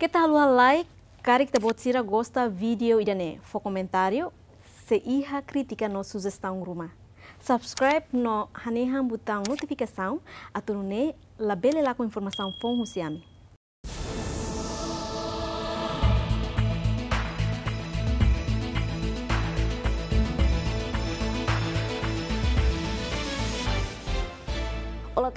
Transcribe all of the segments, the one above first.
Kita halua like, kari te bot a gosta vídeo idane. Fo comentário, se iha crítica no sugestão gruma. Subscribe no haneham botão notificação, atunune labela lá com informação fom husiami.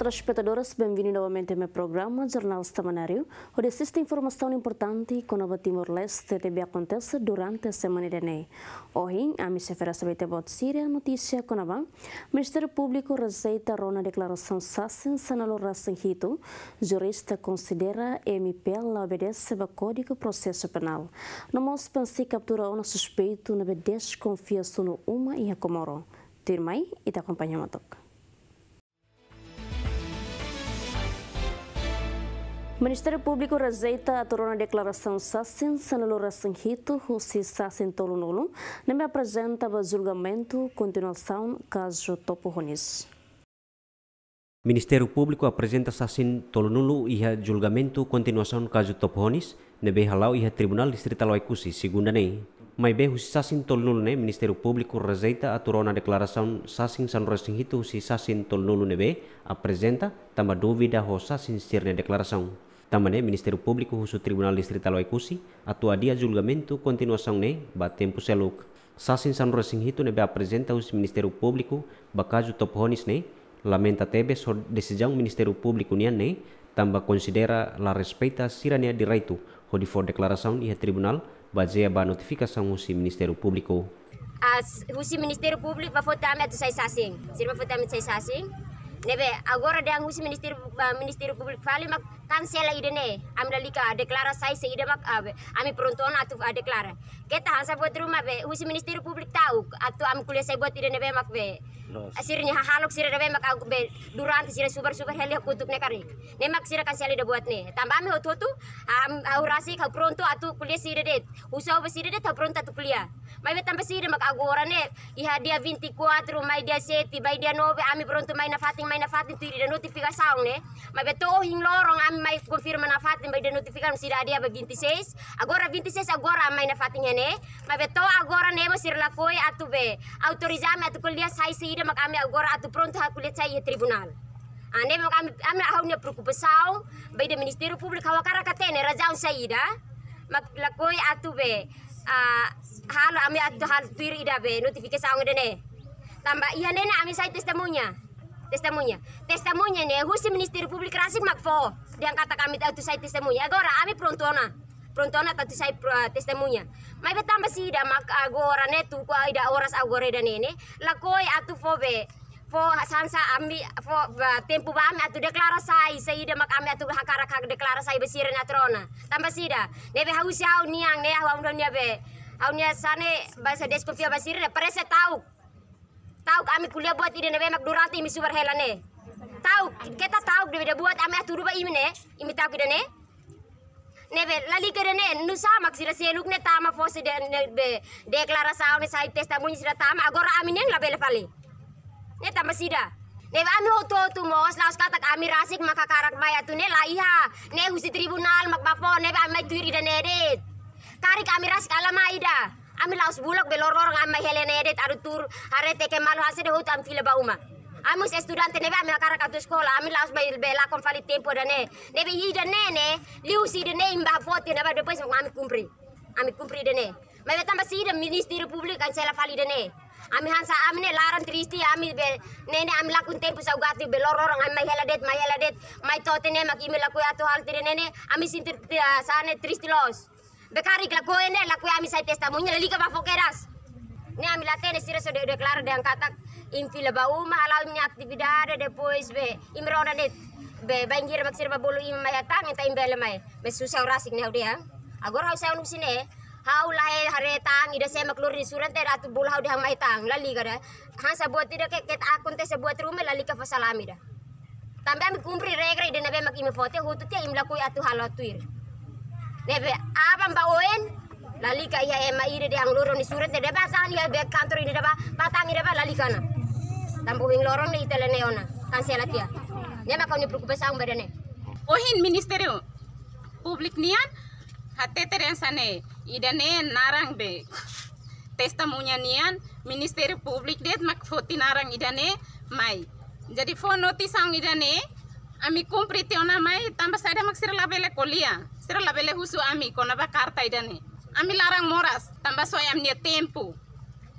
Telespectadores bem-vindos novamente ao meu programa Jornal Semanário, onde existe informação importante com Nova Timor-Leste que acontece durante a semana de NEI. Hoje, a missa será saber bot Síria, notícia com a Ministério Público receita rona declaração sassin sanalora sanhito, jurista considera MPL obedece ao Código Processo Penal. Não mostra pensar captura um suspeito, não desconfia-se no uma e a comoro. Tirmai e te acompanha-me Ministério Público rejeita a torona declaração Sassin Sanalura Sanhito, Russi Sassin Tolunulu, não me apresenta o julgamento continuação caso Topo Ronis. Ministério Público apresenta Sassin Tolunulu e a julgamento continuação caso Topo Ronis, nebe halau e a Tribunal Distrital Oikusi, segunda nei. Mas bem, o Sassin Tolunulu, né, Ministério Público rejeita a torona declaração Sassin Sanalura Sanhito, Russi Sassin Tolunulu, nebe né? apresenta, tamba dúvida, Sassin sirne declaração. Tamane Ministério Público khusus Tribunal Distrital Waikusi atua dia julgamento continuação ne ba tempo seluk. Sasin San Rosinghito nebe apresenta os Ministério Público top honis ne lamenta tebe sor desejão Ministério Público nian ne tamba considera la respeita sirania direito hodi for declaração ia tribunal baseia ba notifikasi usi Ministério Público. As husi Ministério Público ba fotame atu sai sasing. foto fotame sai sasing. Nebe agora de angusi Ministério Ministério Público fali mak cancela idene amla lika deklara sai se ide mak abe ah, ami pronton atu a ah, declara keta hansa buat rumah be usi ministeri publik tahu atu am kuliah saya buat ne be mak be asirnya halok sira dabe mak aku be duran sira super super heli kutuk ne nekari. Nemak mak sira kan sali buat ne tambah me hotu tu au rasi ka pronto atu kuliah sira det usau be sira det ta pronto atu kuliah mai be tambah sira mak aku orang ne iha dia 24 rumai dia seti mai dia nove ami pronto mai na fatin mai na fatin tu dia notifikasi ne mai be to oh, hing lorong ami mai konfirma na fatin dia notifikasi sira dia be 26 agora 26 agora mai na fatin ne mai be to agora ne mo sira lakoi atu be autorizame atu kuliah sai sira dia mak ame agora atu pronto ha kulit saya tribunal ane ah, mak ame amna haunya pruku pesau bai de ministeru publik hawa kara katene sai ida, mak lakoi atu be ah, hal ame atu hal tuir ida be notifikasi ang dene tambah iya nene ame saya testemunya testemunya testemunya nih, husi ministeri publik rasik mak fo kata kami atu saya testemunya agora ami prontona pronto na tatu sai eh, testemunya mai betamba si da mak agora ne tu ko ida oras agora dan ini. la koi atu fobe fo sansa ambi fo tempu ba ami atu deklara sai sai ida mak ami atu hakara hak deklara sai besire na trona tamba si da ne be hausi au niang ne au don dia be au nia sane bahasa deskopia basire se tau tau kami kuliah buat ide nebe mak durati mi berhelane. tau kita tau dia buat ami atu ruba imine imi tau kidane nebe ne nu mak sira seluk ne tama fosi de nebe deklarasi ne sai testamunyi sira tama agora aminen label fali ne tama sida Nebe ami anu hoto tu mos laos katak ami rasik karak maya tu ne la iha ne husi tribunal mak ne va amai tuiri dan edit karik amir rasik alama ida ami laos bulak belororong ami helenedet arutur hare teke malu hasede hoto am fila bauma amus studente me amila karaka to skola ami laus bay il kon fali tempo dene. nebe ne, nene liusi de ne imba va de depois ami kumpri. ami cumpri dene mebe tamba sida republik. público cancela fali dene ami hansa ne laran tristi ami be ne. ami lakun tempo sa ugati be lororong ami mai heladet mai det mai tote ne mak imi laku atu hal tire ne ami sa ne tristi los bekarik laku ene laku ami sai testamunya lika ba fokeras ne ami tene sira so de declara de angkatak infila ba uma alaw mi aktividad depois be imrona net be banjir maksir bolu im maya tang ta imbele mai be susah rasik ne agor hau sa nu sine hau lahe hare tang ida saya maklur di suran te ratu bulu hau mai tang lali kada ha buat tidak ke ket akun te buat rumah lali ka fasalami da tambe mi kumpri regre ida nabe mak imi fote hutu ya imla kui atu halotuir nebe abam bawen lalika ya ema ide de ang lorong di surat de ba sa iya be kantor ini ba patang ide ba lalika na tampo wing lorong ni tele ne ona kan sia latia ne ma kau ni preocupa ang badane ohin ministerio publik nian hatte teren sane ide ne narang be testamunya nian ministerio publik det mak foti narang ide ne mai jadi phone notis ang ide ne আমি কোন প্রীতি অনা মাই mak সাইডে labele kolia লাভেলে labele husu ami kona ba karta ide ne ami larang moras tambah soya nia tempo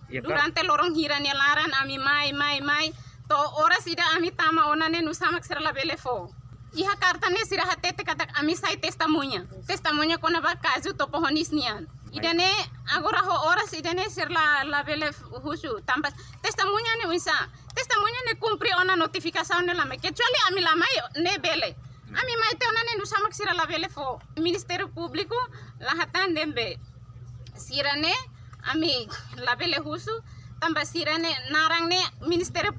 Yeah, durante lorong hira nia laran ami mai mai mai to ora sida ami tama onane nusamak serla belefo iha karta ne sira hatete katak ami sai testamunya testamunya kona ba kazu to pohonis nian idane agora ho oras idane serla la belef husu tambah testamunya ne wisa. testamunya ne kumpri ona notifikasi ne lame kecuali ami lamai ne bele Ami mai te ona nu samak sira la belefo Ministerio Público la hatan dembe sirane ami la bele husu tamba sirane narang ne Ministerio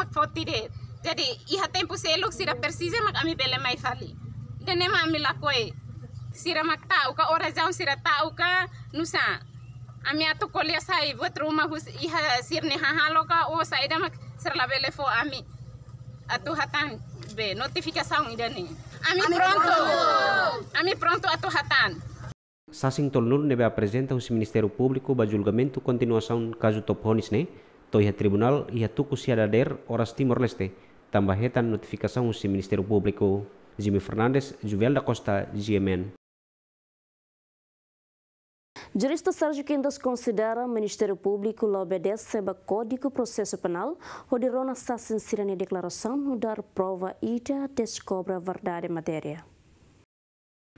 mak foti de jadi iha tempo seluk sira persise mak ami bele mai fali dene ma ami lakoe sira mak tau ka ora jaun sira tau ka nusa ami atu kolia sai buat rumah hus iha sirne hahalo ka o oh, saida mak sira la belefo ami atu hatan ver, notificação ainda nem. Ami pronto! Ami pronto a Torratan. Sasing Tolnul neve apresenta o Ministério Público para julgamento continuação caso Tophonis ne, né? toia tribunal ia tuku siadader horas Timor Leste, tambahetan notificação o Ministério Público. Jimmy Fernandes, Juvel da Costa, GMN. Jurista Sérgio Quintas considera o Ministério Público obedece ao Código Processo Penal, onde Rona está sincera na declaração, mudar prova e descobre a verdade em matéria.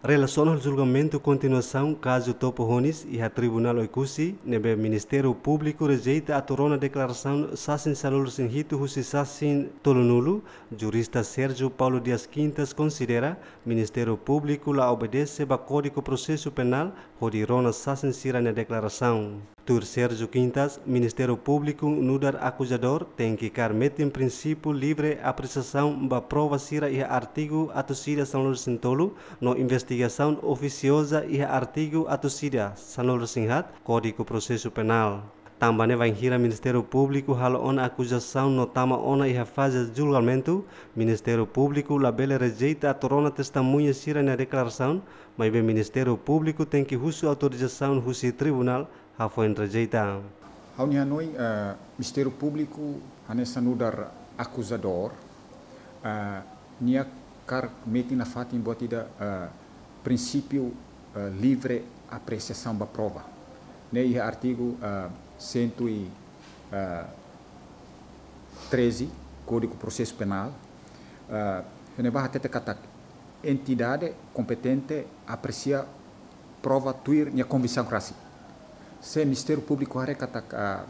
Relaciona o julgamento continuação caso Topo Ronis e a Tribunal Oikusi, nebe Ministério Público rejeita a torona declaração Sassin Salul Sinhito Husi Sassin Tolonulu, jurista Sérgio Paulo Dias Quintas considera Ministério Público la obedece ba Código Processo Penal, rodirona Sassin Sira na declaração. Tur Sérgio Quintas, Ministério Público Nudar acusador tem que carmete em princípio livre apreciação da prova sira e artigo atosida São Lourdes Sintolo no investigação oficiosa e artigo atosida São Lourdes Sinhat, Código Processo Penal. Tambane vai hira Ministério Público halo ona acusação no tama ona e fase de julgamento. Ministério Público labela rejeita a torona testemunha sira na declaração, mas o Ministério Público tem que russo autorização russo tribunal a foi rejeitado. Eh, Ao o Ministério Público nessa nudar acusador, eh, nia car meti na fati embotida eh, princípio livre apreciação da prova. Nei artigo 113 Código Processo Penal, uh, até katak entidade competente aprecia prova tuir nia convicção crasi se Ministério Público Arecatacá, é uh,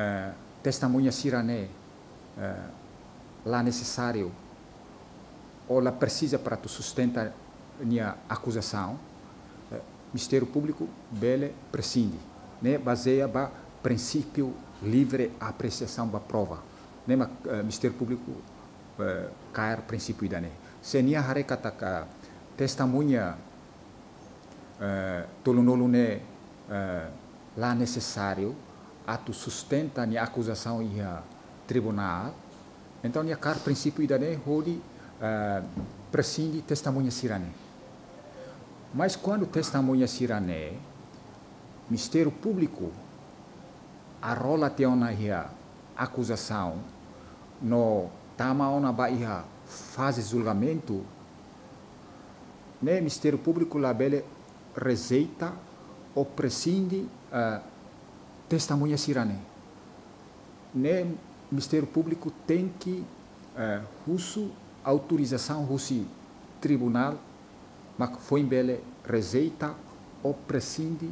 é, testemunha Sirané, uh, lá necessário, ou lá precisa para tu sustentar minha acusação, uh, é, Ministério Público, bele, prescinde, né? baseia ba princípio livre apreciação da prova, né? Mas, uh, Ministério Público, uh, cair princípio né Se minha Arecatacá, testemunha, uh, tolunolune, uh, lá necessário ato sustenta a acusação em tribunal então a car princípio da lei hori uh, eh, prescinde testemunha cirané mas quando testemunha sirane mistério público arrola te ona acusação no tama ona baia fase julgamento né mistério público labele rejeita ou prescinde uh, testemunhas irané. Nem o Ministério Público tem que uh, russo autorização russo tribunal, mas foi em bele rejeita ou prescinde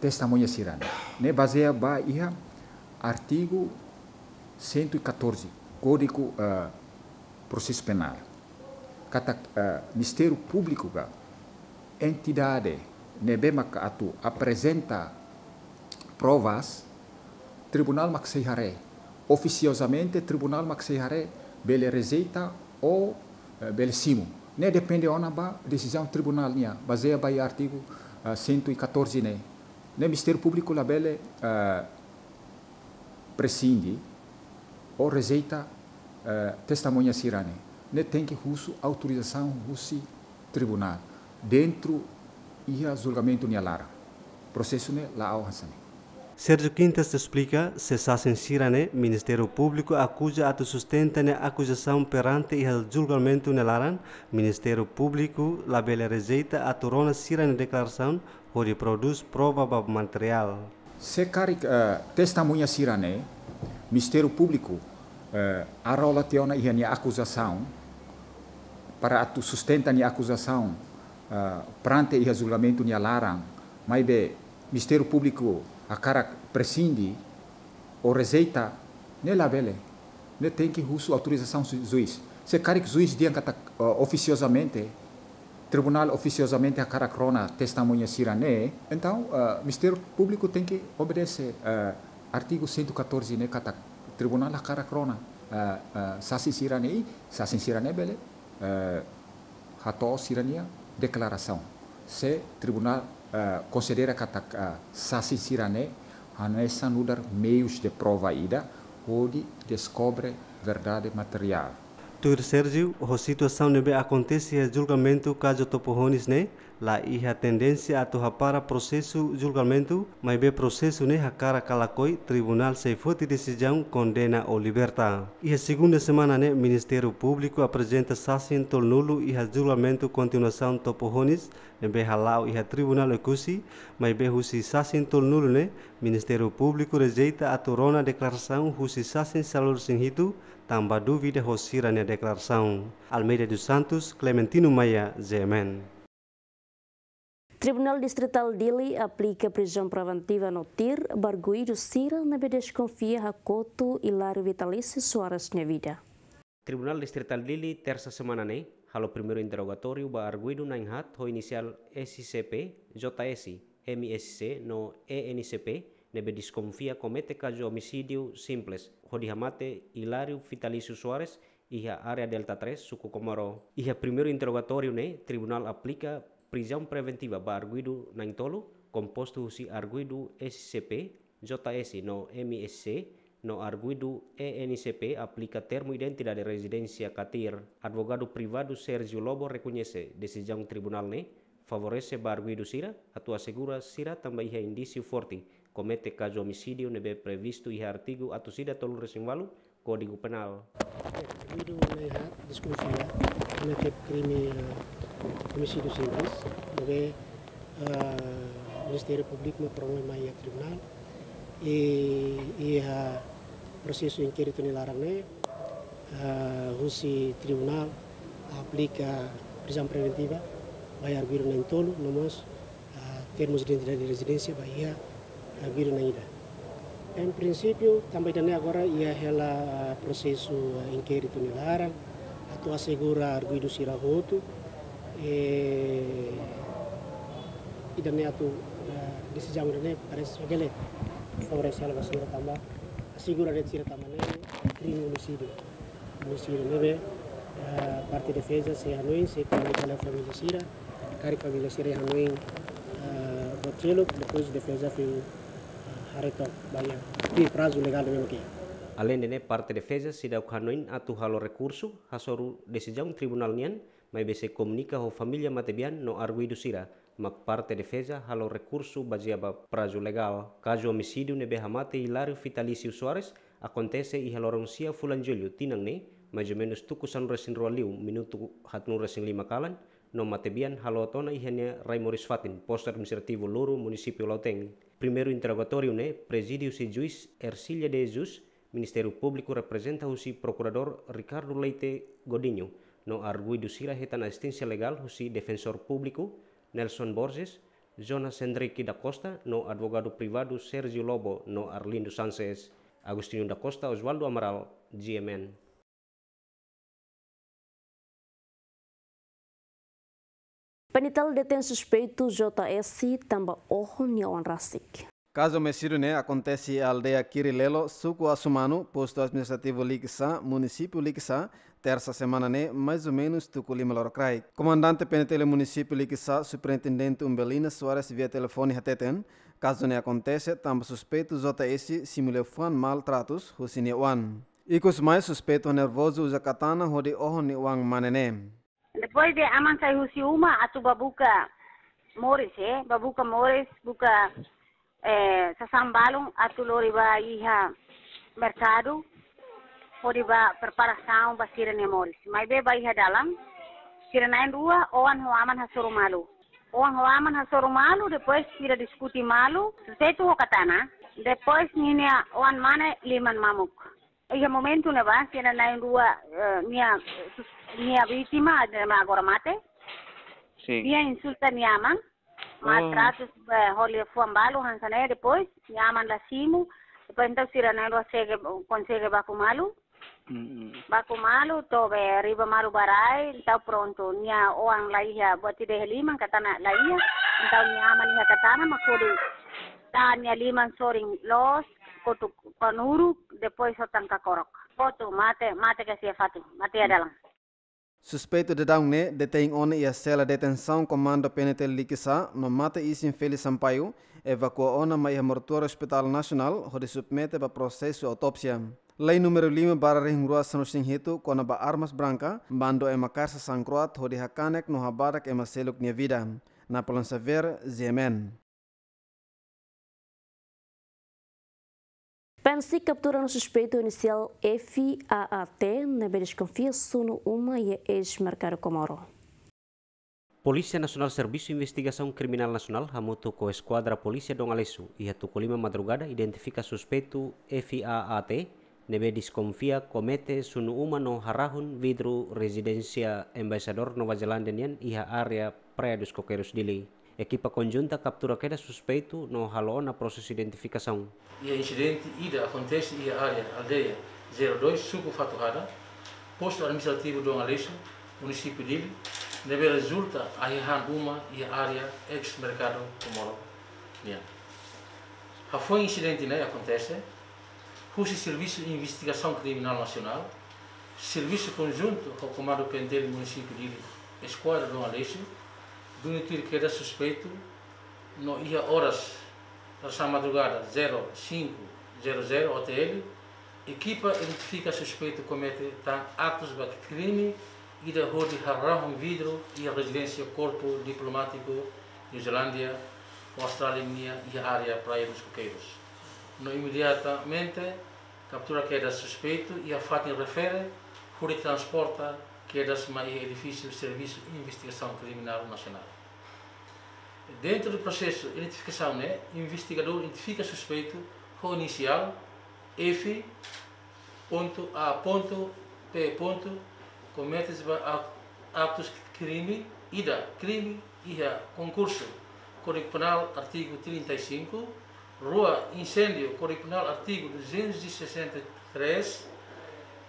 testemunha irané. Nem baseia ba ia artigo 114 Código uh, Processo Penal. Kata uh, Ministério Público ga entidade nebema apresenta provas, Tribunal Maxejaré, oficiosamente Tribunal Maxejaré, bele receita ou uh, eh, bele simo. Ne depende ona ba decisão tribunal nia, baseia ba artigo uh, 114 né. Ne Ministério Público la bele uh, eh, prescinde ou receita uh, eh, testemunha sirane. tem que russo autorização russi tribunal dentro ia julgamento nia lara. Processo né la au hansane. Sérgio Quintas explica se Sacencirane, né, Ministério Público, acusa a sustenta na né, acusação perante o julgamento laran, Ministério Público labela rejeita a torona sirane declaração, onde produz prova para material. Se caric, uh, eh, testemunha sirane, né, Ministério Público, uh, eh, a relaciona a acusação, para a sustenta a acusação uh, perante o julgamento nelaran, mas o Ministério Público a cara prescinde ou receita nem né, labele, nem né, tem que usar autorização do juiz. Se cara que juiz diga uh, oficiosamente, tribunal oficiosamente a cara crona testemunha né então o Ministério Público tem que obedecer uh, artigo 114 né cata tribunal a cara crona uh, uh, né sirane, sasi né bele, uh, sirania declaração. Se tribunal uh, ah, considera kataka ah, sasisirane anesanudar meios de prova ida, onde descobre verdade material. Tur Sérgio, a situação nebe acontece a julgamento caso topohones né? La iha tendência a tuha para processo julgamento, mas be processo né a cara calacoi, tribunal se for decisão condena ou liberta. E a segunda semana né, Ministério Público apresenta sassin tol nulo e julgamento continuação topohones, nebe halau e a tribunal ecusi, mas be husi sassin tol nulo né, Ministério Público rejeita a torona declaração husi sassin salor sinhito, Tambadu vida Rocira na declaração. Almeida dos Santos, Clementino Maya Zemen. Tribunal Distrital Dili aplica prisão preventiva no TIR, Barguído Sira, na desconfia Racoto e Lário Vitalice Soares na vida. Tribunal Distrital Dili, terça semana, né? Halo primeiro interrogatório, Barguído Nainhat, o inicial SCP, JS, MSC, no ENCP, nebe desconfia comete caso homicídio simples. Rodijamate Hilário Vitalício Soares ia área Delta 3, Suco Comoró. Ia primeiro interrogatório, né? Tribunal aplica prisão preventiva para arguido Naintolo, composto se arguido SCP, JS no MSC, no arguido ENCP aplica termo identidade residência catir. Advogado privado Sérgio Lobo reconhece decisão tribunal, né? Favorece barguido arguido Sira, atua segura Sira também é indício forte comete caso homicídio é previsto e artigo atusida tolu resingwalu Código Penal. Devido à errada desconfia, não é crime homicídio simples, deve o ah, Ministério Público não promove mais a tribunal e e a ah, processo inquérito no Larane, o ah, tribunal aplica prisão preventiva, vai arguir no entolo, no termos de identidade de residência, vai ir Guironeira. Em princípio, também também agora ia ela processo eh, inquérito a tua segura arguido sirahoto e eh, e também tua eh, decisão também né, parece aquele favorece ela basura tamba segura de sira também né crime homicídio homicídio né ah, parte de defesa se hanoin é se é para é a família sira cari família sira hanoin ah, Botelo, depois defesa foi hareto banyak di prazu legal de que Além de parte de defesa sida dá o atu halo recurso hasoru desejão tribunal nian mai bese komunika ho familia matebian no arguido sira mak parte de defesa halo recurso baseaba prazu legal caso homicídio nebe hamate vitalicio suarez akontese i e sia fulan julio tinang ne Majemenus ou menos tuku san resin rualiu minuto hatnu resin lima kalan no matebian halotona ihene Raimoris Fatin, Poster administrativo Loro, município Lauteng. Primero interrogatorio ne Presidio se juiz de Jesus, Ministerio Público representa o si procurador Ricardo Leite Godinho, no arguido sira hetan assistência legal o si defensor público Nelson Borges, Jonas Henrique da Costa, no advogado privado Sergio Lobo, no Arlindo Sanchez, Agostinho da Costa, Oswaldo Amaral, GMN. Penitel detém suspeito JS tamba orro Nyawan Rasik. Caso mexirune né, acontece a aldeia Kirilelo, suco Asumano, posto administrativo Lixá, município Lixá, terça semana né, mais ou menos Tuculima Lorocrai. Comandante Penetele município Lixá, superintendente Umbelina Soares via telefone Hateten, caso ne né, acontece, tamba suspeito JS simuleu fan maltratos, Husine Wan. Icos mais suspeito nervoso o katana hodi ohoni Wan manene. Depois de aman husi Husiuma, atu babuka Morris, eh? Babuka Morris, buka eh, sasambalong, atu lori ba iha mercado, hori ba preparação ba sira Morris. Mai be ba iha dalam, sira nain rua, oan ho aman hasuru malu. Oan ho aman hasuru malu, depois kira diskuti malu, sesuai tu ho katana. Depois nina oan mana liman mamuk. momento, ಈಗ ಮೊಮೆಂಟು era ನೈಂಡುವ ನಿಯಾ ನಿಯಾ a víctima agora mate sim niya insulta niya han maltratos después, ni aman la depois niya man lacimo depois então sira consigue segue consegue bacumalo malo, tobe riba maru barai então pronto niya oang laia buati de liman katana laia então niya man niya mi makuri tanya liman soring los kotu kwa nuru depois sotanka korok kotu mate mate ke sia fatu mate ya dalam Suspeito de daung ne detém one e a cela detenção comando Likisa no mata e sim Feliz Sampaio evacuou ona mai a Hospital Nacional hodi submete pa processo autopsia. Lei número 5 barra ringrua sano sinhito kona ba armas branca bando ema karsa sangkruat hodi hakanek no habarak ema seluk nia vida. Na Ziemen. que captura no suspeito inicial FAAT na Belisconfia Suno uma e ex-marcar Comoro. Polícia Nacional Serviço de Investigação Criminal Nacional hamutu com a esquadra Polícia Dom Alesu e a Madrugada identifica suspeito FAAT nebe desconfia comete sunu no harahun vidro residência embaixador Nova Zelândia ia área praia dos coqueiros lei. Equipa conjunta captura aquele suspeito, no ralo na processo de identificação. E o incidente ida acontece em área aldeia 02, Suco Faturada, posto administrativo do Aleixo, município de Ilha, deve resulta a uma em área ex-mercado Comoro. Yeah. A foi incidente né, acontece, cujo Serviço de Investigação Criminal Nacional, Serviço Conjunto com o Comando Pendente do município de Ilha, Esquadra do Aleixo, donatir que era suspeito não ia horas da madrugada 0500 OTL. Equipa identifica suspeito comete tá, atos de crime e da rua de Harrahum Vidro e a residência Corpo Diplomático New Zelândia, Austrália e a área Praia dos Coqueiros. No imediatamente captura que era suspeito e a fati refere, fura transporta que é da SMAI Edifício de Serviço de Investigação Criminal Nacional. Dentro do processo de identificação, né, o investigador identifica suspeito com inicial F.A.P. comete atos crime, ida, crime, ira, concurso, Código Penal, artigo 35, rua, incêndio, Código Penal, artigo 263,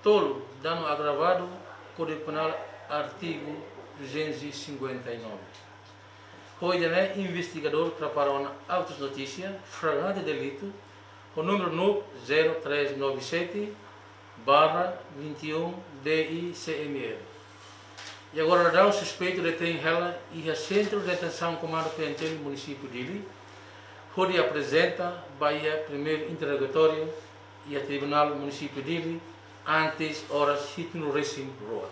tolo, dano agravado, Código Penal, artigo 259. Pode o investigador preparar uma autos notícia flagrante delito o número NUP 0397 barra 21 DICML. E agora dá o suspeito detém ela e a centro de detenção comando penitente do município de Ili, onde apresenta Bahia primeiro interrogatório e a tribunal do município de Ili, antes ora sítio resim Road.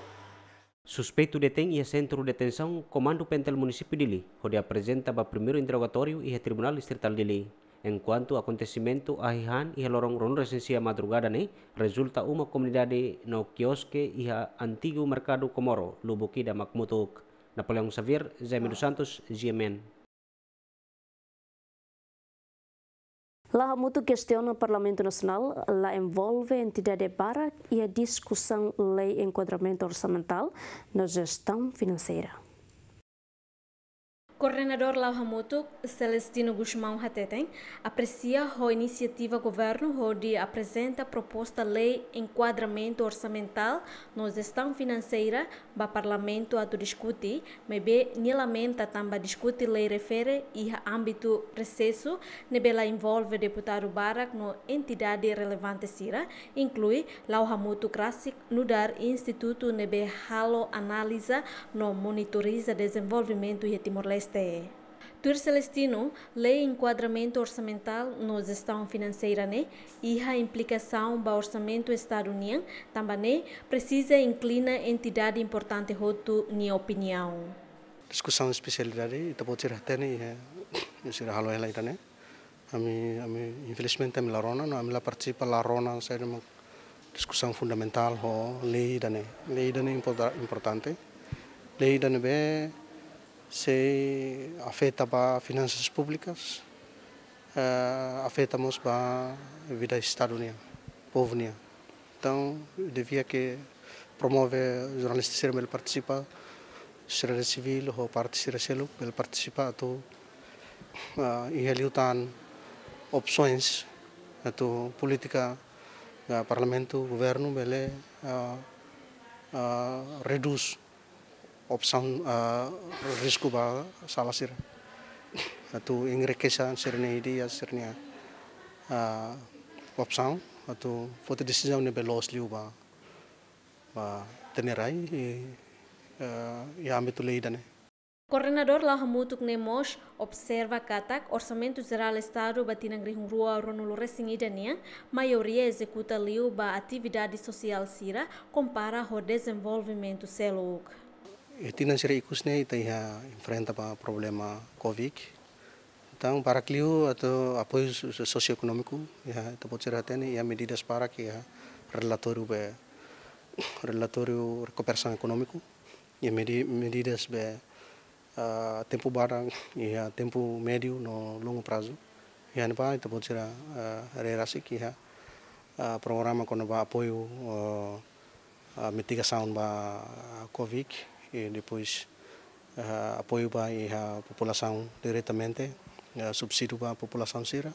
Suspeito detém e é centro de detenção comando pentel município de Li, onde apresenta o primeiro interrogatório e a é Tribunal Distrital de Li. Enquanto acontecimento a Rihan e a Lorong Ron recensia madrugada né, resulta uma comunidade no quiosque e a antigo mercado Comoro, Lubuki da Makmutuk. Napoleão Xavier, Zé Santos, GMN. Lá muito questão no Parlamento Nacional, lá envolve a entidade para e a discussão lei enquadramento orçamental na gestão financeira. Coordenador Lauhamutuk, Celestino Guzmão Hateten, aprecia a iniciativa governo onde apresenta a proposta lei enquadramento orçamental na gestão financeira para o parlamento a discutir, mas não lamenta também discute lei refere e âmbito recesso, nebela envolve deputado Barak no entidade relevante sira, inclui Lauhamutuk no Nudar Instituto nebe halo analisa no monitoriza desenvolvimento e Timor-Leste STE. Tur Celestino, Lei Enquadramento Orçamental no Gestão Financeira né, e a implicação do Orçamento Estado também né, precisa inclina entidade importante roto minha opinião. Discussão especialidade e pode então ser até né, ser halo ela ita né. a ami infelizmente a ami larona, no ami la participa rona saya é uma discussão fundamental ho lei da né. Lei da né importante. Lei da né se afeta para finanças públicas, uh, afetamos para a vida do Estado União, povo União. Então, devia que promover jornalistas ele participar, sociedade civil ou parte civil para participar tu eh, uh, realizaram opções tu política eh, parlamento governo ele uh, uh, reduz opsang uh, eh, risku ba sir atu ingrekesan sirne idi ya sirnya uh, eh, opsang atu foto decision ne be loss liu ba ba tenerai uh, ya amitule idane Coordenador la hamutuk ne mosh observa katak orsamentu zeral estado batina grihun rua ronulu idania, maioria executa liu ba atividade social sira compara ho desenvolvimento seluk. ikus tinansiraikusne itaiha enfrenta pa problema covid então para clio ato apoio socioeconômico ia to então poceratene né, ia medidas para que ia relatório be eh, relatório recuperação econômico ia medidas be uh, tempo barang ia tempo médio no longo prazo ia ne pa, to pocera uh, reirasi que ia então uh, programa kono ba apoio uh, mitigação ba covid e eh, depois uh, eh, apoio para a população diretamente, uh, eh, subsídio para a população sira,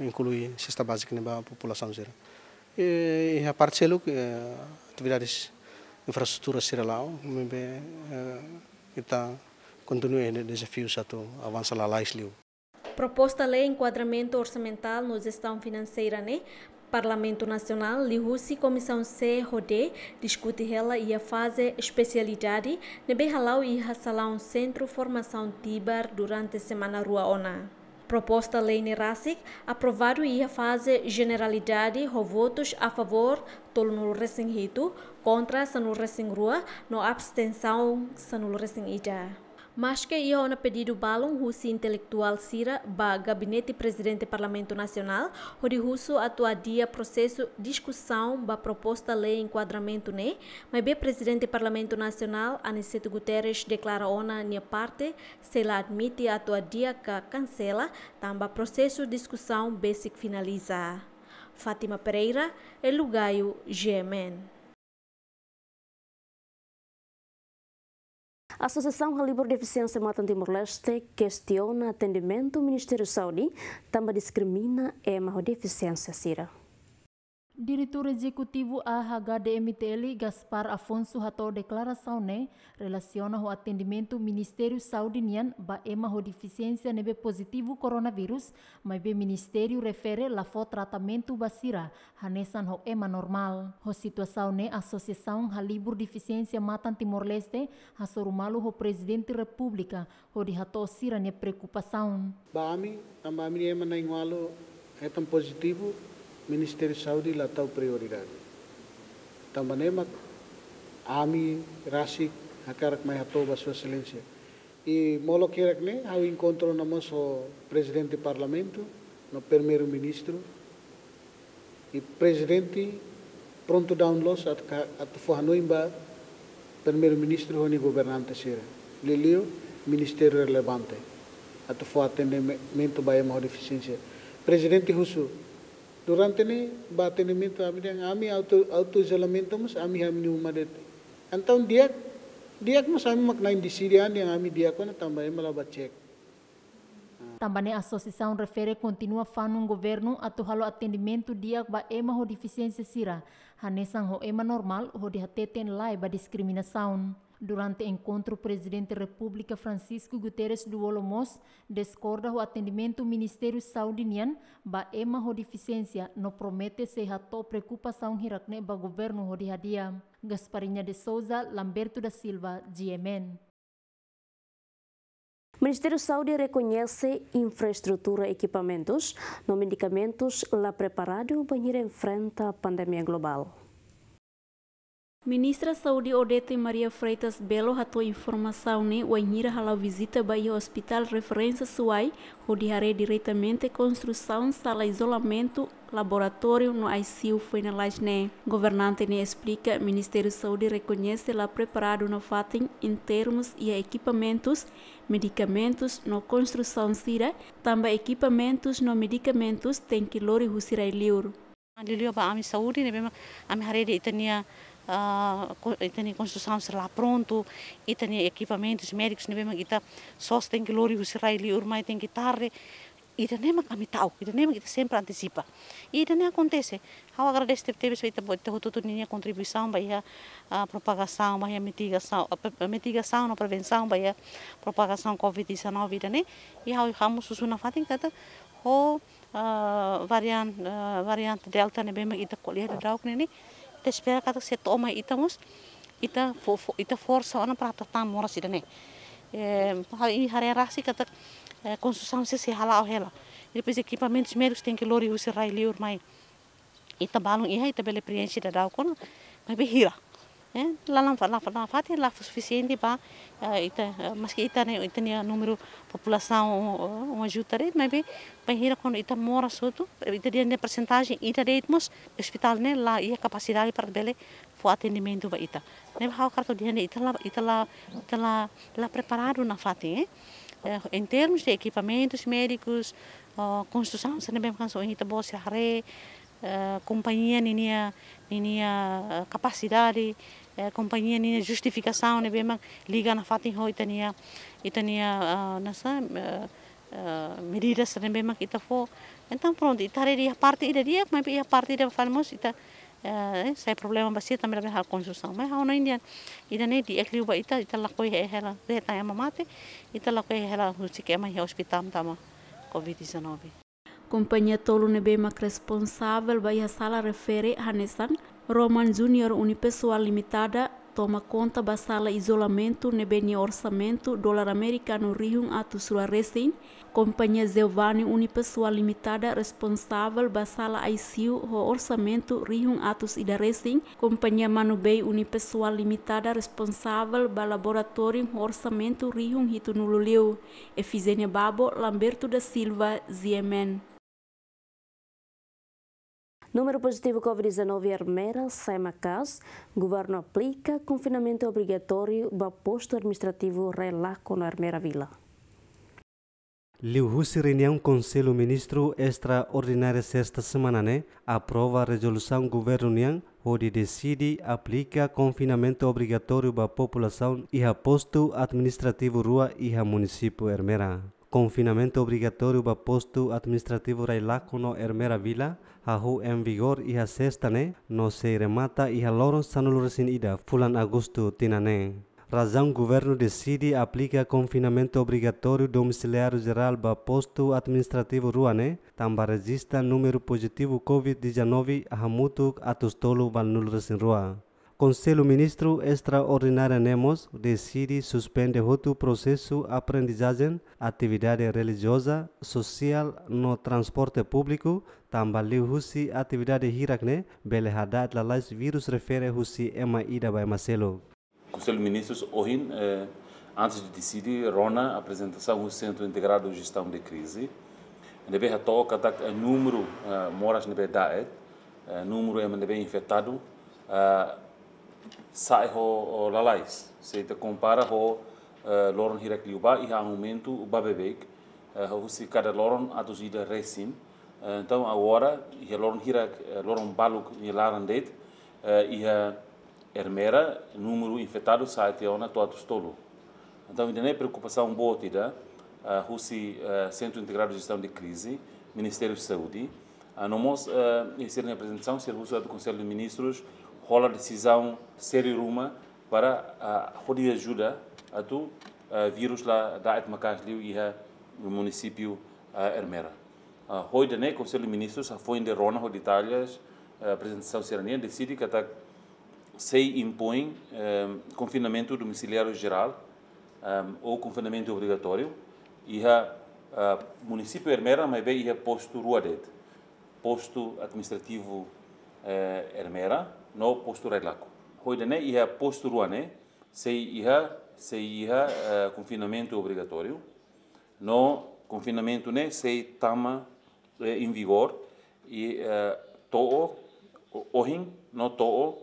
inclui cesta básica para a população sira. E, e a parte selo, uh, atividades infraestrutura sira lá, membe kita continua o desafio sato avança lá lá Proposta lei enquadramento orçamental no gestão financeira, né? Parlamento Nacional, Lihusi Comissão CRD discute ela e a fase especialidade Nebehalau e Hassalão Centro Formação Tibar durante a Semana Rua ONA. Proposta lei Nerasic, aprovado e a fase generalidade, com votos a favor, tolo no recém contra, se no recém-rua, no abstenção, se no recém-ida mas que ia a pedir o balão russo intelectual Sira ba gabinete presidente do Parlamento Nacional, onde russo atuadia processo discussão ba proposta lei enquadramento né, mas o presidente do Parlamento Nacional Aniceto Guterres declara ona nia parte se la admite atuadia que cancela tamba processo discussão basic finaliza. Fátima Pereira, é Lugaio, Gemen. A Associação Libor Deficiência Mata Timor-Leste questiona atendimento do Ministério da Saúde, também discrimina a deficiência Cira. Diretor Executivo a Gaspar Afonso hatou declaração né relaciona o atendimento Ministério Saúde nian ba ema ho deficiência nebe positivo coronavírus, mas be Ministério refere lá fo tratamento basira, hanesan ho ema normal. Ho situação né Associação Halibur Deficiência Matan Timor-Leste hasorumalu ho Presidente República ho dihatou sira ne preocupação. Ba ami, ambami ema na igualo, é tão positivo, Ministério da Saúde lá prioridade. a prioridade. Também mas AMI, RASIC, hakarak may hatoba sua excelência. E molo kirak ne, ao encontro namos o presidente do parlamento, no primeiro ministro, e presidente pronto down los at, at fuhanoimba primeiro ministro honi governante sira. Lilio, ministério relevante. At fuhatendimento baia maior deficiência. Presidente Russo, durantene ni minto amidang ami auto auto zalamento mus ami ni umadet antau dia dia mus ami nain di sirian yang ami dia kona tambah malah bacek Tambane asosiasi associação refere continua fazendo um governo atu halo atendimento dia ba ema ho deficiência sira. hanesang ho ema normal ho dihateten lai ba diskriminasaun. Durante o encontro, o presidente da República Francisco Guterres do Olomos, discorda o atendimento do Ministério Saudinian ba ema ho deficiência no promete se a preocupação hirakne ba governo ho dihadia. Gasparinha de Souza, Lamberto da Silva, GMN. O Ministério Saúde reconhece infraestrutura e equipamentos no medicamentos lá preparado para enfrentar a pandemia global. Ministra Saúde Odete Maria Freitas Belo tua informação ne o anhira hala visita o hospital referência suai, onde haré diretamente construção sala isolamento laboratório no ICU foi na Lajne. Governante ne explica Ministério Saúde reconhece lá preparado no fatem em termos e equipamentos, medicamentos no construção sira, também equipamentos no medicamentos tem que lori husirai liur. Lilio ba ami saúde ne bem ami haré de itania ah, e tem construção se lá pronto, e tem equipamentos médicos, nem mesmo só só tem que lourir o Israel, urmai tem que tarde, e tem nem camitau, e tem que sempre antecipa. E tem nem acontece. Eu agradeço que teve feita toda a contribuição para a propagação, para a mitigação, a mitigação, a prevenção, para a propagação COVID-19, e tem e eu ramos usuna fatin kata é o ah, variante ah, variante delta ne bem ita colher da ok ne espera katak seto oma ita mus ita fo ita forsa ona prata tamora sidane eh ini hari rasi katak construção se se hala ohela e depois equipamentos médicos tem que lori usir rai liur mai ita balung iha ita bele prensi da dau kono mas behira É, lá lá lá fate lá suficiente para eh, ita eh, mas que ita né ita né número população eh, um ajuda mas bem para hira quando ita mora soto ita dia né percentagem ita ritmos hospital né lá a capacidade para dele o atendimento para ita nem para o cartão de né ita lá ita lá ita lá lá preparado na fate em termos de equipamentos médicos construção se não bem canso ita boa se haré companhia ninia ninia capacidade companhia nina justificação ne bem liga na fatin ho itania itania ah, nasa ah, ah, medidas bem que ita fo então pronto itare e dia parte ida dia mas ia parte da famos. ita sai problema basi também da hal construção mas há na india ida ne di ekliu ba ita ita lakoi coi hela de ta mamate ita lakoi coi hela husike ma hospital tama covid 19 Companhia tolu Nebemak bema responsável ba referi sala hanesan Roman Júnior Unipessoal Limitada toma conta da sala isolamento nebeni orçamento dólar americano Rio atos sua resin, companhia Zelvani Unipessoal Limitada responsável da sala ICU ho orçamento Rio atos ida resin, companhia Manubei Unipessoal Limitada responsável da laboratório ho orçamento Rio hitu nululiu, Efizenia Babo Lamberto da Silva, Ziemen. Número positivo Covid-19 é Armeira, SEMA CAS. Governo aplica confinamento obrigatório para posto administrativo Relaco na Armeira Vila. Liu-se reunião Conselho Ministro extraordinária sexta semana, né? Aprova a resolução Governo União, onde decide aplica confinamento obrigatório para a população e a posto administrativo rua e a município Hermera. Confinamento obrigatório para posto administrativo Railaco no Hermera Vila, a em vigor e a sexta-ne, né? no se remata e a loron sanuluresin ida, fulan agosto tinané. Razão governo decide aplica confinamento obrigatório domiciliário geral para posto administrativo Ruane, né? tamba regista número positivo COVID-19 a Hamutuk Atustolo Balnuluresin Rua. Conselho Ministro Extraordinário Nemos decide suspender todo o processo de aprendizagem, atividade religiosa, social no transporte público, tambali husi atividade hirakne, belehada atlalas vírus refere husi ema ida vai Marcelo. Conselho Ministros orin, eh, antes de decidir, Rona apresentação do Centro Integrado de Gestão de Crise, o hatoka tak número de eh, moras nebe daet, eh, número é nebe infectado, eh, sai ho o lalais se te compara ho uh, eh, loron hirak liuba e ha momento o babebek uh, eh, ho se cada loron atuzida resim uh, eh, então agora e loron hirak loron baluk e larandet uh, e ermera número infectado sai te ona todos tolo então ainda nem preocupação boa tida uh, Rússia uh, centro integrado de gestão de crise ministério de saúde a uh, nós uh, ser representação serviço do conselho de ministros rola a decisão séria uma para a roda ajuda a do vírus lá da Atmacasliu e no município Hermera. Hoje, o Conselho de Ministros foi em Rona, de Itália, a apresentação serenia decide que ataque se impõe um, ehm, confinamento domiciliário geral um, ehm, ou confinamento obrigatório e o a município Hermera mas bem e posto Ruadet posto administrativo eh, Hermera no né? hojdene iha né? se iha se iha uh, confinamento obrigatório no confinamento né? Sei tama eh, em vigor e uh, to ohin no to uh,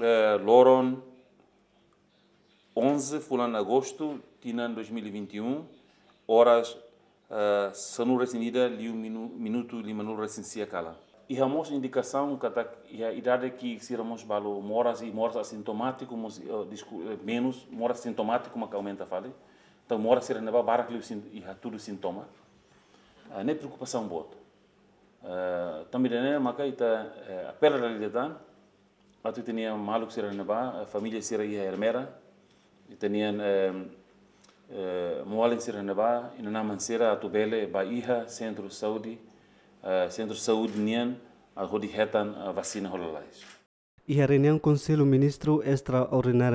eh, loron 11 fulano de agosto tinan 2021 horas uh, sanu resinida liu minu, minuto manu resinsia cala e Ramos indicação que a idade é que se Ramos balou moras assim, e moras assintomático, mas, uh, eh, discu, eh, menos moras sintomático, como é que aumenta fale. Então moras se renova para que e tudo sintoma. Uh, nem preocupação boa. Uh, também né, mas aí tá a perda da realidade. A tu tinha malu que se renova, a família se ia hermera e tinha uh, eh, uh, moalen se renova, e na mansera a tu bele, ba centro saúde. Eh, centros de saúde nian algo hetan vacina E a reunião Conselho Ministro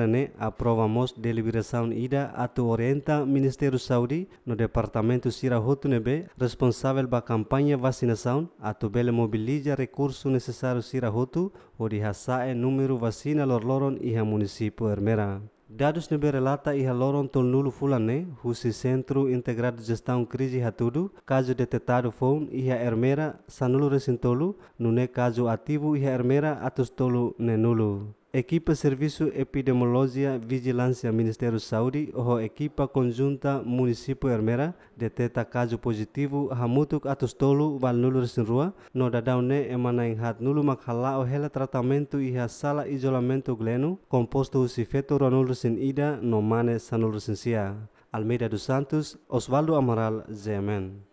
né, aprovamos deliberação e ida atu orienta Ministério Saúde no Departamento Sirahoto Nebe, responsável da campanha vacinação, atu bele mobiliza recurso necessário Sirahoto, ori hasae número vacina lorloron e a município Hermera. Dados nebe relata e haloram ton nulu fulane, husi sentru Integrado de Gestão krisi Hatudo, caso detetado fon e ermera sanulo resintolu, nune caso ativo e ermera ermera atostolo nenulo. Equipa Serviço Epidemiologia Vigilância Ministério Saúde ou equipa conjunta Município Hermera deteta caso positivo hamutuk atus tolu bal nulur sin rua no dadawne emana ing hat nulu makhala o hela tratamento i sala isolamento glenu, composto si sifeto nulur sin ida no mane sanulur sin sia Almeida dos Santos, Osvaldo Amaral, Zemen.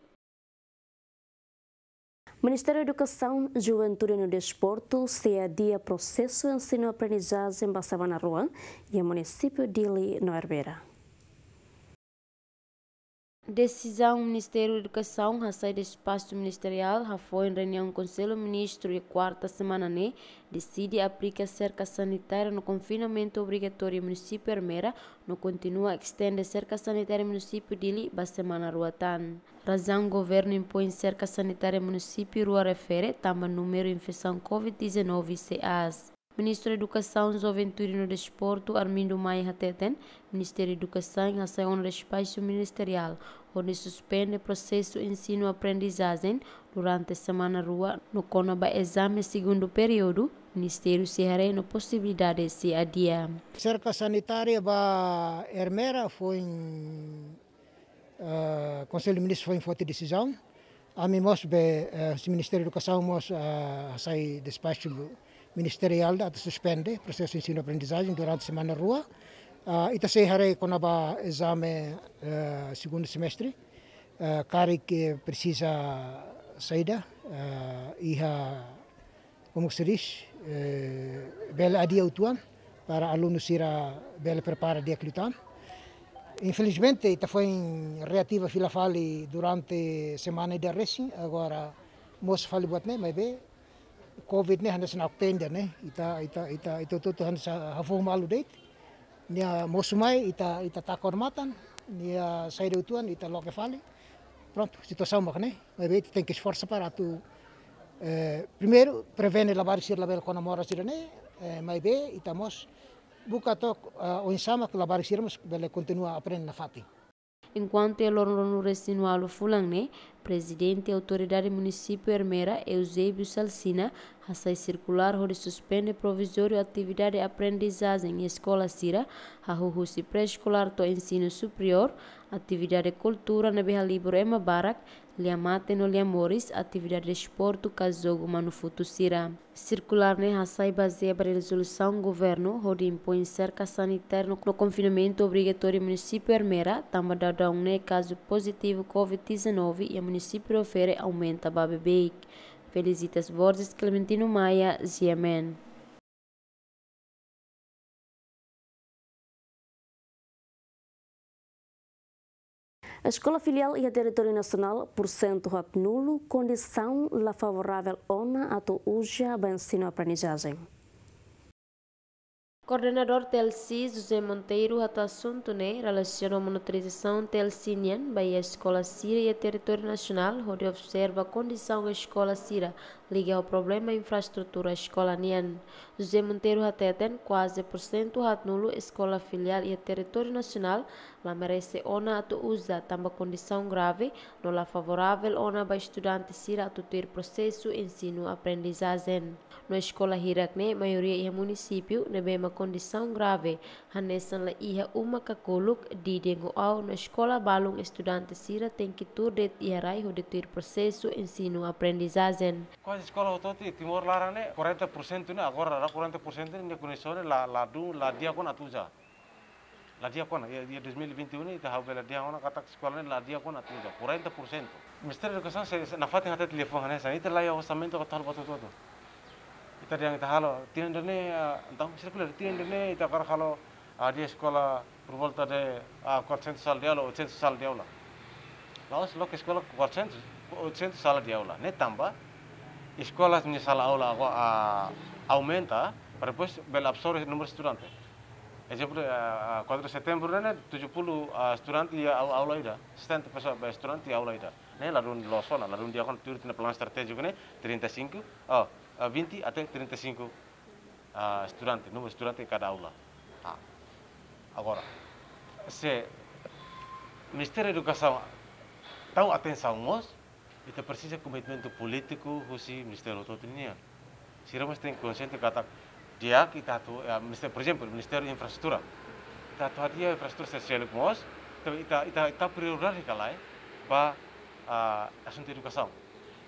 Ministério da Educação, Juventude e Desporto se adia processo ensino-aprendizagem em na Ruan e o município de Ili, no Herbeira. Decisão Ministério da Educação, a sair do espaço ministerial, já foi em reunião com o Conselho Ministro e quarta semana, né? Decide aplicar cerca sanitária no confinamento obrigatório município Armeira, no continua estende cerca sanitária município Dili, ba semana Ruatan. Razão governo impõe cerca sanitária município Rua Refere, também número infecção Covid-19 CAs. Ministro da Educação, Juventude e Desporto, Armindo Maia Hateten, Ministério da Educação, Ação do Espaço Ministerial, onde suspende o processo ensino-aprendizagem durante a semana rua no Conoba exame segundo período, o Ministério se Ceará possibilidade de se adiar. Cerca sanitária da Hermera foi em, uh, Conselho de Ministros foi em forte decisão. A mim mostra uh, o Ministério da Educação mostra uh, eh, sai despacho ministerial a suspende processo de ensino-aprendizagem durante a semana rua. Uh, ita sei harei quando ba exame uh, segundo semestre, uh, cara que precisa saída, uh, iha como se diz, uh, bela adia utuan para alunos ira bela prepara dia aclitan. Infelizmente, ita foi em reativa fila fali durante semana de racing, agora moço fali buat ne, mas COVID ne handa sina tenda né, ita ita ita ita tutu handa sa hafu malu date nia mosumai ita ita takormatan nia saireutuan ita lokefali pronto situação macne mas tem que esforçar para tu eh, primeiro prevene lavar sir label com amor sirene eh, mas bem itamos buka tok uh, eh, o insama que lavar sirmos bele continua aprendendo na fati enquanto ele no resinualo fulangné, eh, presidente autoridade município Hermera Eusébio Salsina, a circular onde suspende provisório atividade aprendizagem escola Cira, a pré-escolar to ensino superior, atividade cultura na beja livre é Mabarak, Liamate no Liamores, atividade de esporto, casogo manufuto sira. Circular ne Hassai baseia para resolução governo, onde impõe cerca sanitário no confinamento obrigatório município Hermera, também dada um caso positivo Covid-19 e o município ofere aumenta a Babebeik. Felicitas Borges, Clementino Maia, Ziamen. A Escola Filial e a território Nacional, por cento rato nulo, condição la favorável ona a to uja bem ensino aprendizagem. Coordenador Telci José Monteiro atas asuntune né? relacionou nutrição telsinian baia escola Cira e território nacional, onde observa a condição da escola Cira liga ao problema infraestrutura escola nian. José Monteiro até tem quase por cento nulo escola filial e território nacional, lá merece ona ato usa tamba condição grave, não lá favorável ona ba estudante Cira a ter processo ensino aprendizagem no escola Hirakne, maioria ia município, na mesma condição grave, hanesan la ia uma kakoluk di dengo ao na escola balung estudante sira tem que tur det ia rai ho processo ensino aprendizagem. quase escola ototi timor lara ne 40% ne agora ra 40% ne condições la la du la dia con atuja. La dia con ia 2021 ne ta la dia a katak escola ne la dia con atuja 40%. Ministério da Educação se na fatin até telefone ne sanita lá o orçamento que tal botototo. yang tahalo tinan dene entang sirkular tinan dene takar halo adi eh, eh, sekolah berbol tade eh, korsen sal lo ochen sal diaula laos lo ke sekolah korsen ochen sal diaula ne tamba sekolah ni sal aula aku aumenta para depois bel absorbe número estudante Ejemplo, a 4 setembro nene puluh estudante ya aula ida, 70 pessoa estudante iya, aula ida. Ne la run lo sona, la lalu dia kon tur tina plan estratégico ne 35. Oh, 20 até 35 uh, ah, estudantes, número de estudantes em cada aula. Tá. Agora, se o Ministério da Educação dá atenção a nós, então precisa de comitimento político o Ministério da Autonomia. Se nós temos consciência que dia kita tu, por exemplo, o Ministério da Infraestrutura, kita tu a infraestrutura social com nós, então está kita kita prioridade para o eh, assunto de educação.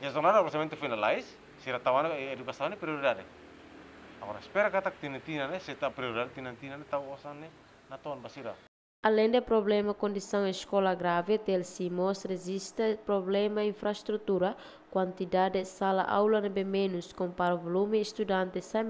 E a jornada orçamento finaliza sira tawana eh, edukasi tawana prioridade eh. agora espera katak tinatina né eh, se tá prioridade tinatina né tá osan na ton basira Além do problema condição escola grave, TLC mostra existe problema infraestrutura, quantidade de sala aula é bem menos compara o volume estudante sem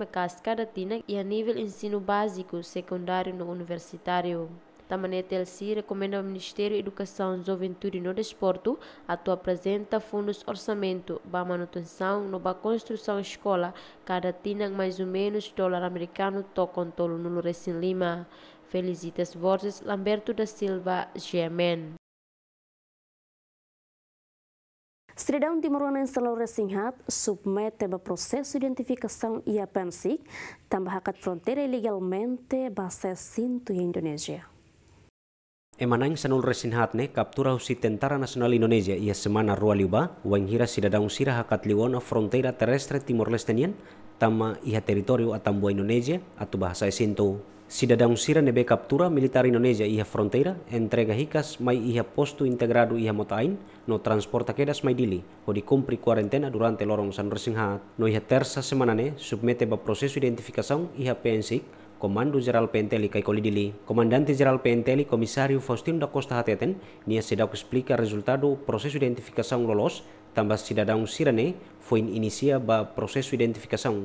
cada tina e a nível ensino básico, secundário no universitário. Tamanet a recomenda ao Ministério da Educação, Juventude e no Desporto a tua apresenta fundos orçamento para manutenção nova construção escola cada tina mais ou menos dólar americano to tolo no Lorecin Lima. Felicitas Borges Lamberto da Silva, GMN. Cidadão timoronense Laura Singhat submete a processo de identificação e a PANSIC, também a fronteira ilegalmente, base cinto Indonésia. Emanang sanul Resinhatne kaptura usi Tentara Nasional Indonesia ia semana rua liuba hira sidadang sira hakat liwona frontera terrestre Timor Leste tama iha territorio atambua Indonesia atau bahasa Sinto. Sidadang sira nebe kaptura militar Indonesia iha frontera entrega hikas mai iha postu integrado iha motain no transporta kedas mai dili ho di kumpri kuarentena durante lorong Sanul Resinhat No iha tersa semanane submete ba proses identifikasi iha pensik. Komando Jeral Penteli kai Kolidili, Komandan Jeral Penteli, Komisario Faustino da Costa Hateten, nia sedau explica resultado proses identifikasi lolos, tambah cidadão sirane, foi inisia ba proses identifikasi. identificação.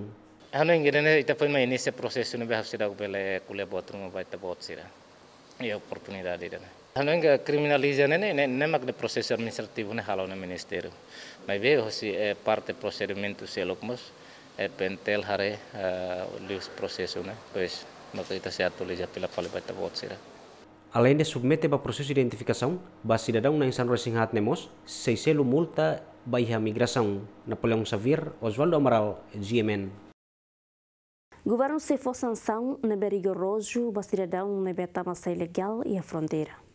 Ano ingirene ita foi ma inisia proses ne behaf sidau pele kule botrum ba ita bot sira. ia oportunidade ida. Ano inga kriminalizane ne ne ne mak de proses administrativo ne na ministeru. Ma Mas veio se parte procedimento selokmos. pentel hare eh, lius processo, né? Pois nota ita se atualiza pela qualidade voto Além de submeter para processo de identificação, o cidadão na insan resinhat nemos, seiselo multa a migração. Napoleão Xavier, Oswaldo Amaral, GMN. Governo se for sanção, é rigoroso, o cidadão não tama ilegal e a fronteira.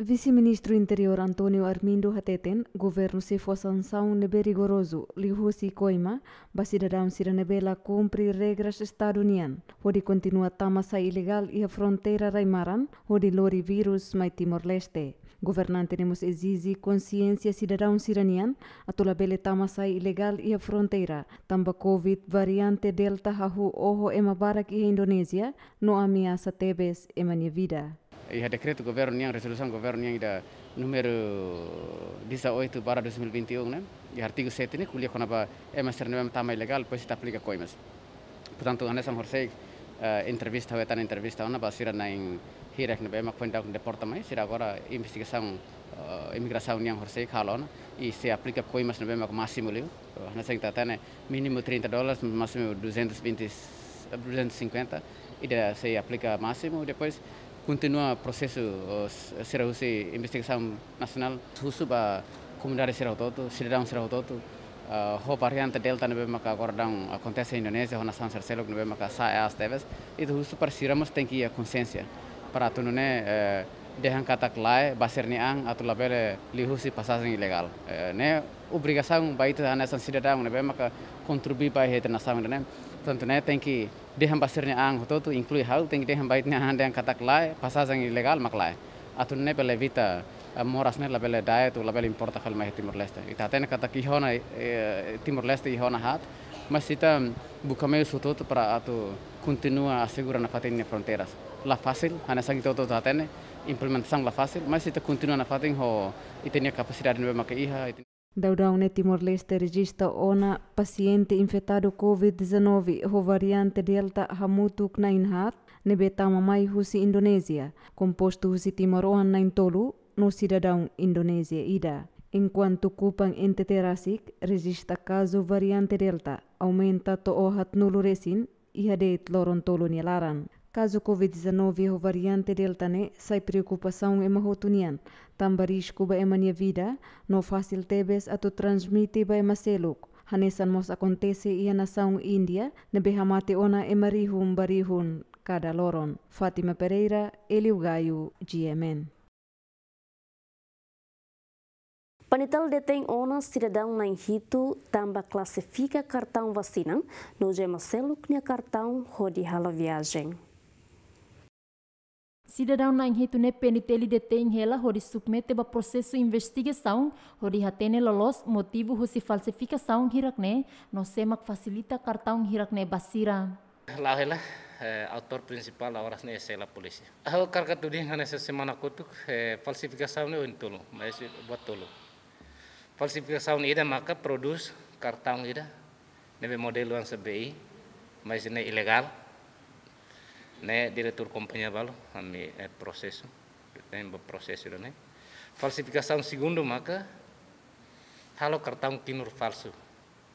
Vice-ministro Interior Antonio Armindo Hateten, governo se foi sanção nebe rigoroso, lihusi coima, ba cidadão sira nebela cumpre regras Estado União, onde continua tamasa ilegal e a fronteira raimaran, hodi lori virus mai Timor-Leste. Governante nemos exige consciência cidadão siranian, atula bele tamasa ilegal e a fronteira, tamba COVID variante Delta hahu oho emabarak e Indonésia, no ameaça tebes emania vida. ya dekret governo yang resolusi governo yang ida número 18 barra 2021, né? E artigo 7 né, kuliah konapa emas está tama ilegal, pois se aplica coimas. Portanto, anda San José uh, eh, entrevista, ou estar entrevista, ona basira na em hirak nebe ma kwenda kun deporta mai, sira agora investigação uh, eh, imigração yang José halona e se aplica coimas é ma máximo liu. Anda sem tata né, mínimo 30 dólares, máximo 220 250 e se aplica máximo depois continua processo Sirahusi investigação nacional husu ba comunidade Sirahutoto, cidadão Sirahutoto. Uh, ho variante delta nebe maka gordão acontece Indonesia, ho nasan Sarcelok nebe maka sa é as teves, e do husu para Siramos tem que ir a consciência. Para tu não é derran katak lai basir ni ang atu labele lihusi passagem ilegal. E, ne né obrigação baita a nação cidadão nebe maka contribui para a nação, né? tentunya tinggi que deham basir ang itu ah, tuh inclui hal tinggi que deham bait ne han deham katak lai ilegal mak lay atau ne pele vita moras ne labele daya tu labele importa kalau mah Timor Leste. itu e Itaten katak ihona eh, eh, Timor Leste ihona e hat. masih itu buka bucame itu tu para atu continue asegura na fatin ne fronteiras. La fácil, hanasang ito to tatene implementação la fácil, masih itu continue na fatin ho itu itenia kapasitas ne maka iha. Daurão Timor-Leste registra ona paciente infetado COVID-19 ho variante Delta hamutuk na inhat betama mai husi Indonesia, composto husi Timor-Oan na intolu no daun Indonesia ida. Enquanto Kupang enteterasik terasik registra variante Delta, aumenta to ohat nulo resin deit loron tolu nilaran. Caso Covid-19 e o variante Delta né, sai preocupação em Mahotunian. Tamba cuba é mania vida, não fácil tebes a tu transmitir em Maceluk. É Hanesan mos acontece e a nação Índia, nebehamate ona em marihum barihun, cada loron. Fátima Pereira, Eliu Gaio, GMN. Panital detém ona cidadão na Hito, tamba classifica cartão vacina, no gemaceluk que cartão rodi hala viagem. Cidadão na enreto nepene tele detém ela, hori submete ba investiga saung hori hatene lolos motivu husi hirak hirakne, no semak facilita hirak hirakne basira. Lahela, ela, eh, autor principal ahora ne sela la policía. Ahora carga tu día esa semana kutuk eh, saung ne buat tulu. Falsifika saung ida maka produs kartaung ida, nebe model an sebi, mas ne ilegal né diretor companhia kami é eh, processo tem eh, processo né falsificação segundo maka halo cartão tinur falso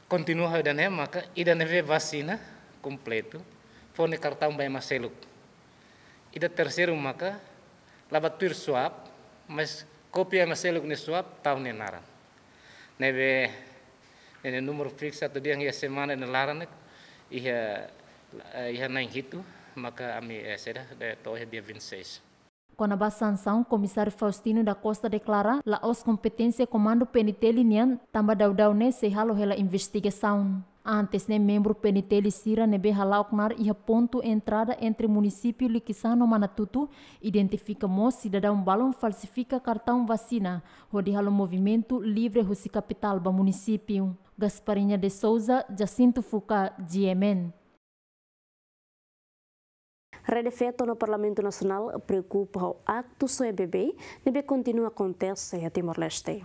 continua dan é maka ida neve vacina completo fone cartão bem maseluk ida terceiro maka tur swab mas copia maseluk ne swab tau ne naran neve ne número fixa atau dia semana ne laran ia ia nain hitu Eh, torre dia 26. Quando a sanção, o comissário Faustino da Costa declara os competência comando PNT linian tamba daudau ne se halo hela investigação. Antes, nem membro PNT Lissira Nebe Halauknar e ponto entrada entre município Likisano Manatutu, identifica mo cidadão balão falsifica cartão vacina, rodi halo movimento livre Rússia capital ba município. Gasparinha de Souza, Jacinto Fuca, GMN. Rede feita no Parlamento Nacional preocupa o acto CBB, é que continua a acontecer a Timor-Leste.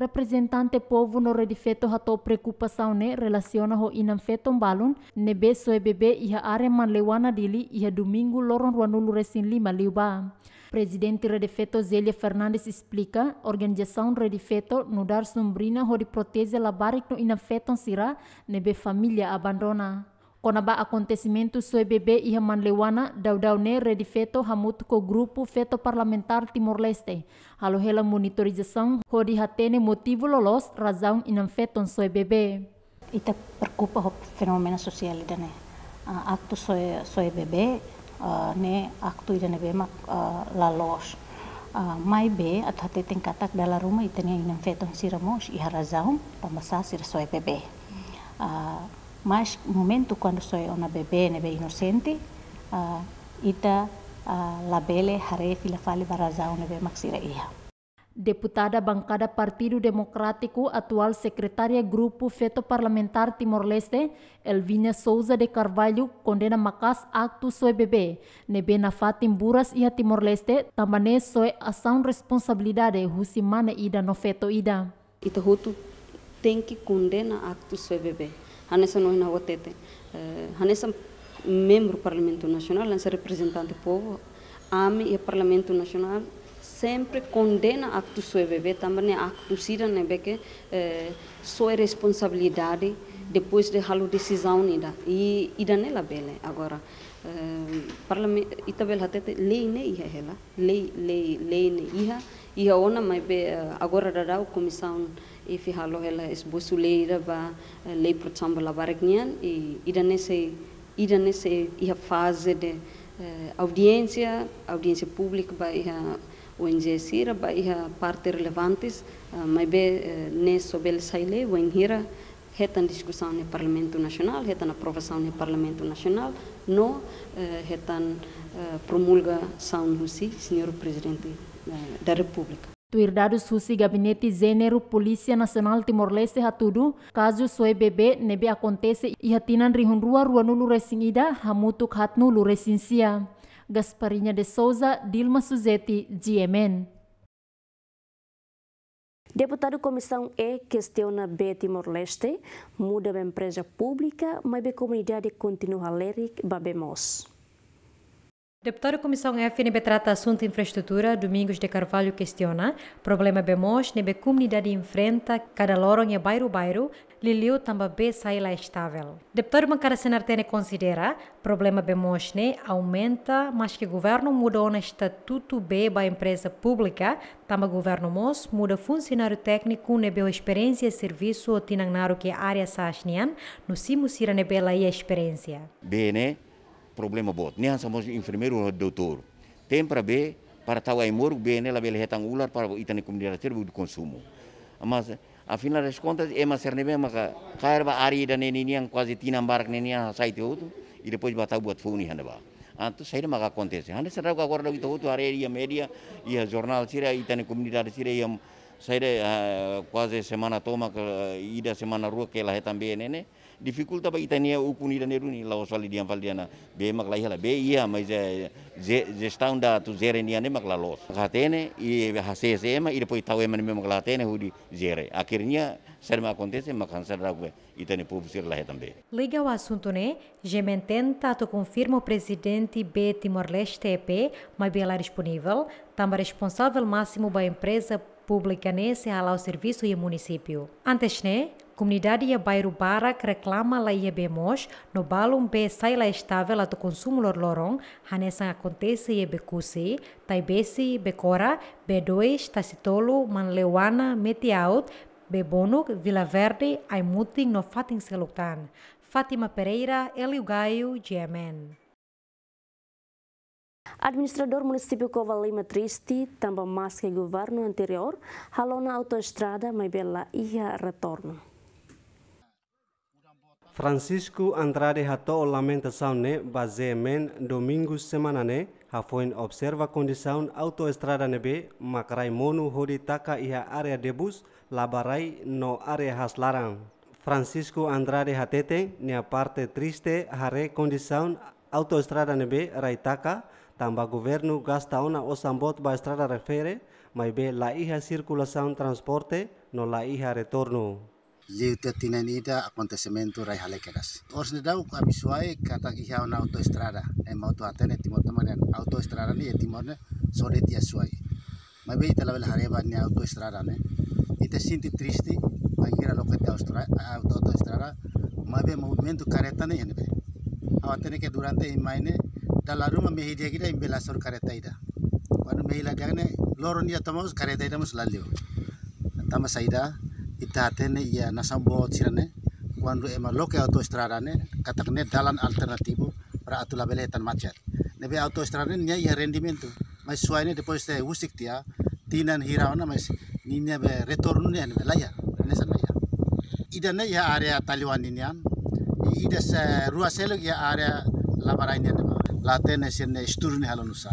Representante povo no redifeto hatou preocupação ne né? relaciona ho inam balun nebe soe é bebe iha are man lewana dili iha domingo loron ruanulu recin lima liuba. Presidente Redifeto Zélia Fernandes explica, organização Redifeto no dar sombrina ho de protege labarik no inam feton sira nebe família abandona. Kona ba soe bebe iha manlewana ne redi feto hamutu ko grupu feto parlamentar Timor-Leste. Halo hela ho di hatene motivu lolos razaung inam feton bebe. Ita perkupa ho fenomena sosial idane. Uh, ah, aktu soe, bebe uh, ne aktu idane bema uh, ah, lalos. Uh, mai be at hati tingkatak dala rumah itanya inam feton siramos iharazahum tambah soe bebe. Uh, mas momento quando soy una bebé nebe inocente uh, ita uh, ah, labele hare filafale barazau nebe maxira ia Deputada bancada Partido Democrático, atual secretária Grupo Feto Parlamentar Timor-Leste, Elvinha Souza de Carvalho, condena Macas Acto Soe Bebê, Nebe Nafá Timburas e a Timor-Leste, também soe ação responsabilidade Husimana Ida no Feto Ida. Itahutu tem que condena Acto Soe Bebê. Hanessa é na OTT. Eh, Hanessa membro do Parlamento Nacional, Hanessa representante do povo, AME e Parlamento Nacional sempre condena acto sueveve, também acto sira nebe que eh, sua responsabilidade depois de halo decisão nida e é nela bele agora eh, parlamento itabel hatete lei ne iha hela lei lei lei ne iha iha ona mai be agora dará o comissão e ela fihalohela esbosulera ba eh, lei protsamba lavaragnian e ida nesse ida nesse ia fase de uh, audiência audiência pública ba ia ONG sira ba ia parte relevantes uh, mai be uh, ne sobel saile wen reta na discussão no Parlamento Nacional, reta na aprovação no Parlamento Nacional, não reta uh, promulgação, sim, senhor Presidente da República. Tuirdado Susi Gabinete Zênero Polícia Nacional Timor-Leste Hatudu, caso soe bebê nebe acontece e hatinan rihunrua ruanulu ida hamutuk hatnulu resinsia. Gasparinha de Souza, Dilma Suzeti, GMN. Deputado Comissão E questiona B Timor-Leste, muda a empresa pública, mas a comunidade continua a ler e babemos. Deputado da Comissão FNB trata assunto infraestrutura, Domingos de Carvalho questiona problema é bemos, nebe comunidade enfrenta, cada loron e bairro-bairro, Liliu também sai estável. Deputado Mancara Senartene considera problema é bemos ne né? aumenta, mas que o governo mudou na estatuto B da empresa pública, também o governo MOS muda funcionário técnico nebe experiência e serviço ou tinangnaro que área sasnian, no simusira nebe lá e experiência. Bem, né? problema bota. Né somos enfermeiro doutor. Tem para ver para tal aimor bem nela bela ular para itan comunidade do consumo. Mas afinal das contas é uma ari dan cairba área da neninian quase tinambar neninian sai outro e depois tau buat funi ba. Anto sai maka acontece. Hande ka agora do outro área ia media ia e jornal ita itan comunidade e, sira ia sai quasi semana toma ida semana rua ke ela também né. dificulta para itania ukuni da neruni la osali diam valdiana be mak hela be ia mas é gestão da tu zere ni ane mak la los katene e hcm e depois tau emen mak la tene hudi zere akhirnya serma acontece mak hansar da gue itane povo ser la também liga o assunto né gementen tato confirma o presidente B Timor Leste EP mas bela disponível também responsável máximo da empresa pública nesse ao serviço e município antes né Comunidade ia bairro Barak reclama la ia bemos, no balum be sai la estável ato consumo lor loron, hanesan acontece ia becuse, taibesi tá becora, b dois, tacitolo, tá manleuana, metiaut, bebonuk, Vila Verde, aimutin no fatin selutan. Fátima Pereira, Elio Gaio, GMN. Administrador município Cova Lima Triste, também mais que governo anterior, halou na autoestrada, mas bela ia retorno. Francisco Andrade hatou saune base men domingo semana ne hafoin observa condição autoestrada be makrai monu hodi taka iha area debus labarai no area haslaran. Francisco Andrade hatete nia parte triste hare condição autoestrada be raitaka tamba governo gasta ona osambot ba estrada refere mai be la iha circulação transporte no la iha retorno liute tinanida acontecimiento rai halekeras. Ors ne dau abisuai kata kihau na autoestrada, em auto atene timor tamanen autoestrada ni e timor ne sodet ya suai. Mabe itala bel hareba ne autoestrada ne. Ite sinti tristi bagira lo kete auto autoestrada mabe movimiento careta ne yenbe. Awatene ke durante imaine dalaruma mehidia gira imbela sor careta ida. Wanu mehila gagne loronia tamos careta ida mus lalio. Tama saida itatene ia nasabo sirane quando ema loke autostrada ne katakne dalan alternativo para atula tan macet nebe autostrada iya ne ia rendimento mas suaine depois te usik tia tinan hiraona mas ninya be retorno ne ne laya ne san ida ne ia area taliwan nian ida se ruaselo ia area labaraine ne latene sirne sturne halonusa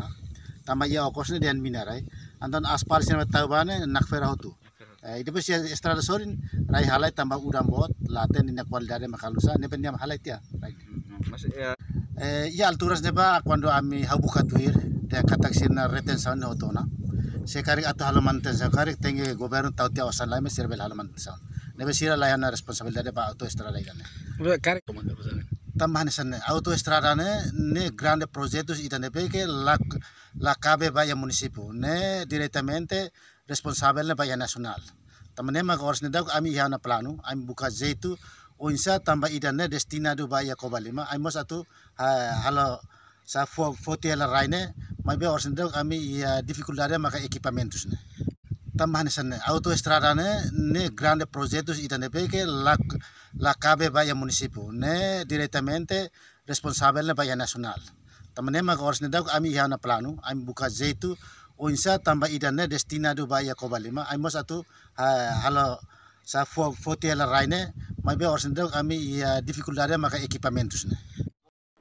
tama iya okosne dian minarai andan aspar sirne tabane nakfera hotu Eh, ite pun siya estrada sorin rai halai tambah udang bot laten ina kualidade makalusa nepen niam halai tia right hmm, hmm, mas ya ya alturas neba kwando ami habuka tuir te katak sirna reten saun hotona sekari atu halaman te sekari tenge gobernur tau tia wasan lai mesir bel halaman saun nebe sira layana ana responsabilidade ba auto estrada igane kari tambahan sana auto estrada ne ne grande proyectos ita nepe ke lak la cabe vaya municipio ne directamente responsabel na Bayan Nasional. Tamanem magoros na daw ami iha planu, plano, ami buka zaitu unsa tamba idane na destinado baya kobalima, ami mas atu halo sa fotiela raine, mabe oras na daw ami iha iya ah, dificultad maka equipamentos na. Tambahan sa auto na ne grande projetus idane na pe lak lakabe la baya municipio, ne directamente responsable na Bayan Nasional. Tamanem magoros na daw ami iha planu, plano, ami buka zaitu unsa tamba idane destina du ba ya kobalima aimos atu halo sa fotiela raine be orsendo kami ya difficultade maka equipamentos ne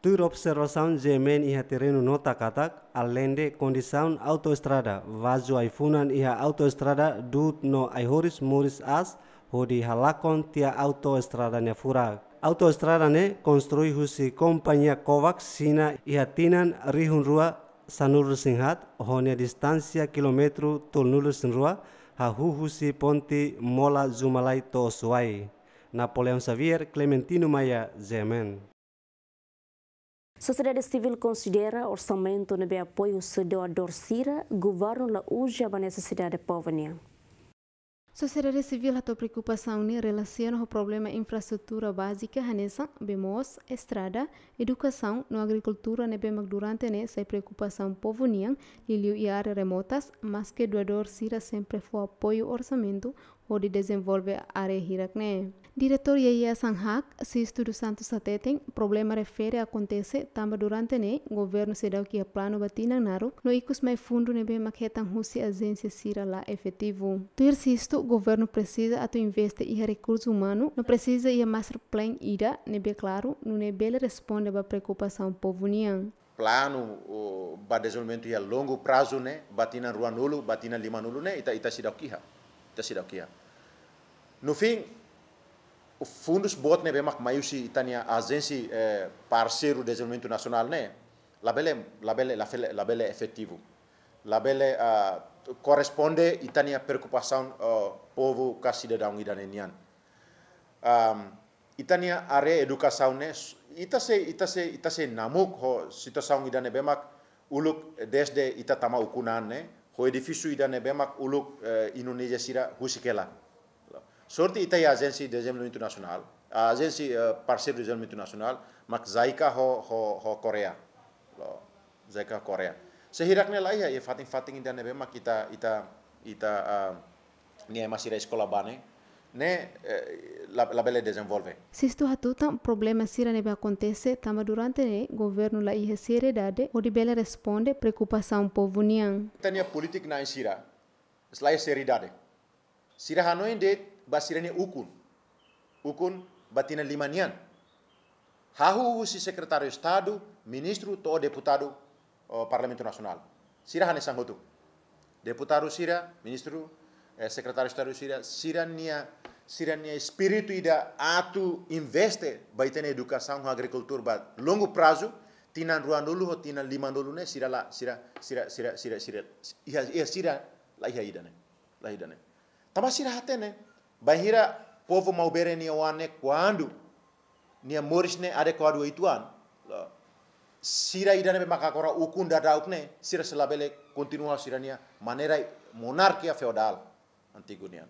Tur observação Jemen men iha terenu nota katak alende condição autostrada vazo aifunan iha autostrada dut no aihoris moris as hodi halakon tia autoestrada ne furak autoestrada ne konstrui husi kompanya Kovac sina iha tinan rihun rua sanur singhat honia distância quilômetro senrua sinrua hahuhusi ponti mola zumalai to suai Napoleon Xavier Clementino Maya Zemen. Sociedade civil considera orçamento no apoio se deu a dorsira governo la uja a necessidade povo Sociedade civil a preocupação em relação ao problema infraestrutura básica hanesa, bemos, estrada, educação, no agricultura ne bem durante ne né, sai é preocupação povo nian, liliu e áreas remotas, mas que doador sira sempre foi apoio orçamento onde desenvolve área Hirakne. Diretor Yaya Sanhak, Sisto do Santo Sateteng, problema refere a acontecer também durante ne governo se o que a plano batina naru, no icus mai fundo nebe maquetan rusi agência sira lá efetivo. Tuir isto, governo precisa tu investe e recurso humano, não precisa e master plan ida, nebe claro, no nebe responde a preocupação povo nian plano o ba desenvolvimento a longo prazo né batina rua nulo batina lima nulo né ita ita sidakiha tasidak kia no fim o fundos botne né bemak maio si itania agência eh, parceiro de desenvolvimento nacional né labele labele labele labele efetivo labele uh, ah, corresponde itania preocupação uh, povo ka cidadão idanenian um, itania are educação né itase itase itase namuk ho situação idane bemak uluk desde itatama ukunan né hoy edifisu ida idane bemak uluk eh, Indonesia sira husikela sorti ita ya agensi de jemlo internasional agensi eh, parsir de jemlo internasional mak zaika ho ho ho korea lo zaika korea ne lai ya, ya fating fating idane bemak kita ita ita eh, ni masira sekolah bane ne eh, la, labele desenvolve. Se estou atutam problema sira ne be acontece tamba durante ne governo la ihe sire dade o di bela responde un povo nian. Tania politik na sira slai seri dade. Sira hanoin de sira ne ukun. Ukun batina lima nian. Hahu si secretario de Estado, ministro to deputado o eh, Parlamento Nacional. Sira hane sangotu. Deputado sira, ministro eh, sekretaris Estado sira Sirania, Sirania spirituida ida atu investe baiten tene ho agrikultur bat longu prazu tinan tina dulu ho tina dulu ne sira la sira sira sira sira sira Iya iya sira la iya ida ne la ida ne tama sira hate ne bahira povo bere ni wane kuandu ni amoris ne adequado ituan sira ida ne makakora ukun dadauk ne sira selabele kontinua sirania maneira monarkia feodal Antigoniano.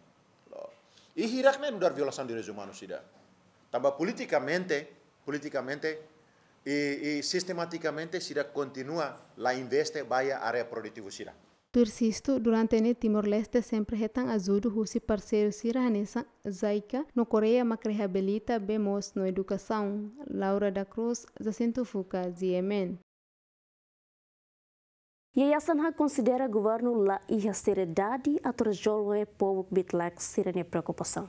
Y Hirakne dudar violação de direitos humanos tidak. Tambah politicamente, politicamente e, e sistematicamente sida continua la investe baia área produtiva tidak. Persisto durante ne Timor-Leste sempre retan ajudo russi parceiro siranesa Zaika no Coreia mas reabilita bemos no educação. Laura da Cruz, Jacinto Fuca, Ziemen a HAK considera governo la ia seriedade a resolver o é povo bitlax sirene preocupação.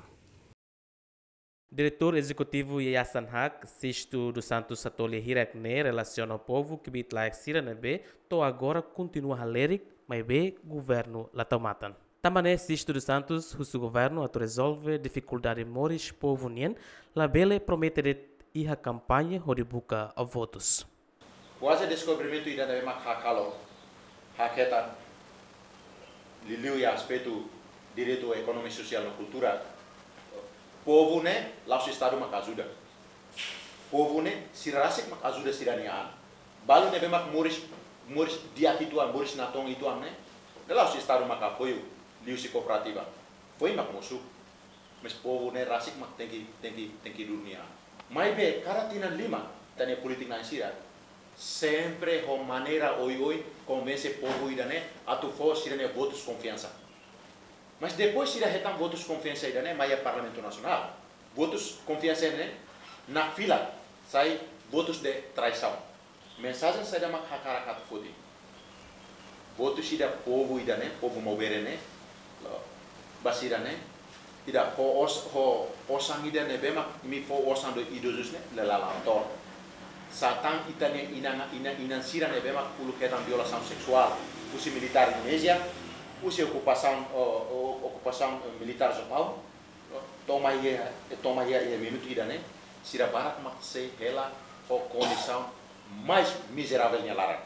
Diretor Executivo Yayasan Haq, Sisto dos Santos Satoli Hirakne, relaciona o povo que bitlax sirene be, to agora continua a ler, mas bem governo latomatan. Também Sisto dos Santos, o governo a resolve dificuldade moris povo nien, labele promete e a campanha horibuka a votos. Quase descobrimento irá da mesma cacalo. haketa l'iliu ya aspetu ekonomi sosial social kultura povune lausi estado makazuda povune sirasik makazuda siranian balu nebe mak muris muris dia diatituan muris natong an ne ne lausi estado makapoyu liusi kooperativa foi mak musu mes povune rasik mak tengki tengki tengki dunia mai be karatina lima tanya politik nasional sempre de maneira oi oi convence o povo irané a tu fosse irané votos confiança. Mas depois irané retam votos confiança irané, mas é parlamento nacional. Votos confiança irané na fila sai votos de traição. Mensagem sai da macacaracatu fodi. Votos ida povo irané, povo moverené, basirané, ida ho os ho osang irané bema mi fo osang do idosus né, lelalantor. Satã inansira ne bema kulu ketan violação sexual. Usi militar Indonesia, usi ocupação, uh, ocupação militar Jepau, toma ia, toma ia, ia minuto ida, né? Sira barak maksei hela o condição mais miserável nya lara.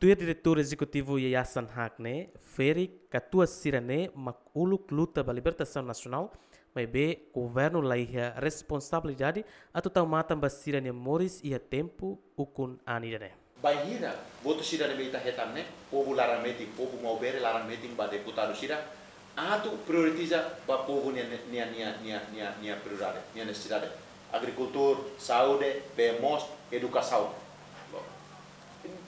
Tua diretor executivo Yayasan Hakne, Feri, Katua Sirane, Makuluk luta pela libertação nacional, mas be o governo lá é responsabilidade a total mata basira ne moris ia tempo o kun anida ne. Bahira, voto sira ne beita hetan ne, povo lara meeting, povo mau bere lara meeting ba deputado sira, atu prioritiza ba povo nia nia nia nia nia nia prioridade, nia necessidade. Agricultor, saúde, most educação.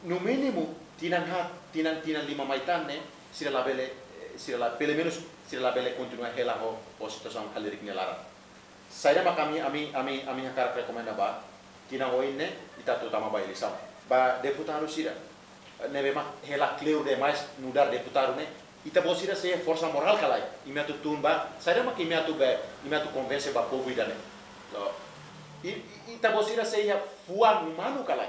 No mínimo, tinan hat, tinan tinan lima maitan ne, sira la bele, sira la pelo menos sila bele continua hela ho o situação halirik lara. saya makami ami ami ami hakar rekomenda ba kina ne, ita tutama ba elisam ba deputado sira nebe ma hela kleu de mais nudar deputarune, ne ita sira se forsa moral kalai ima tu tumba saya mak imia tu be ima tu convence ba povo idane so ita sira se ia fuan humano kalai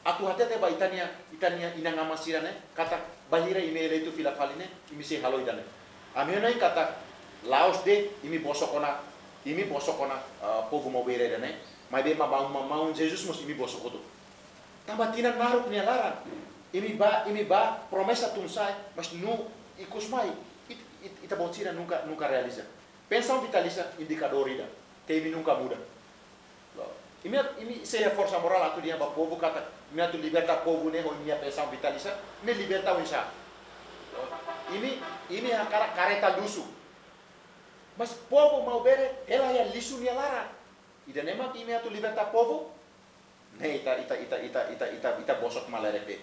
Aku hati hatete ba itania itania inangamasira ne kata bahira imeile itu filafaline imisi halo idane amio anu nai kata laos de imi ona imi bosok uh, pogo mau bere dana mai be ma bang ma maun jesus mus imi bosokoto tambah tina naruk nia laran imi ba imi ba promesa tunsai mas nu ikus mai it, it, ita bocira nunca nunca realiza pensão vitalisa indicador ida teve nunca muda imi imi saya forsa moral atu dia ba pogo kata imi atu liberta povo ne ini imi pensão vitalista ini liberta unsa ini ini akara kareta dusu. mas povo mau bere ela ya lisu ni lara ida nema ime atu liberta povo ne ita ita ita ita ita ita ita bosok malarebe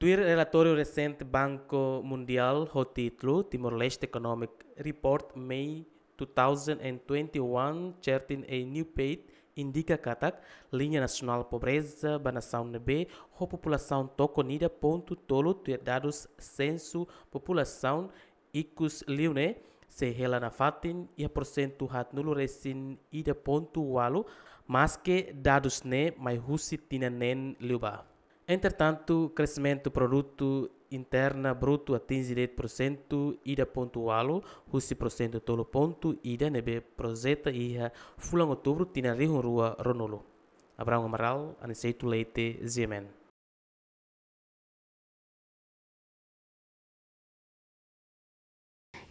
Tuir relatório recente Banco Mundial ho título Timor-Leste Economic Report May 2021 certain a new page. indica a Linha Nacional Pobreza, Banação Nebe, ou População Toconida, ponto tolo, ter dados censo, população, icus liune, se rela na fatin, e a porcento hat nulo recin, ida ponto walo, mas que dados ne, mai husi tina nen liuba. Entretanto, crescimento produto interna bruto a 38% ida pontualo, husi prosento tolo ponto ida nebe prozeta iha fulang outubro tina rihun rua ronolo. Abraão Amaral, Aniceito Leite, Ziemen.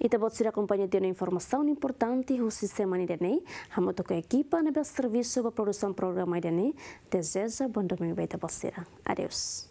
E bot sira acompanha de uma informação importante o sistema de Idenei, hamoto com a equipa na serviço para produção programa de Idenei. Deseja bom domingo para você. Adeus.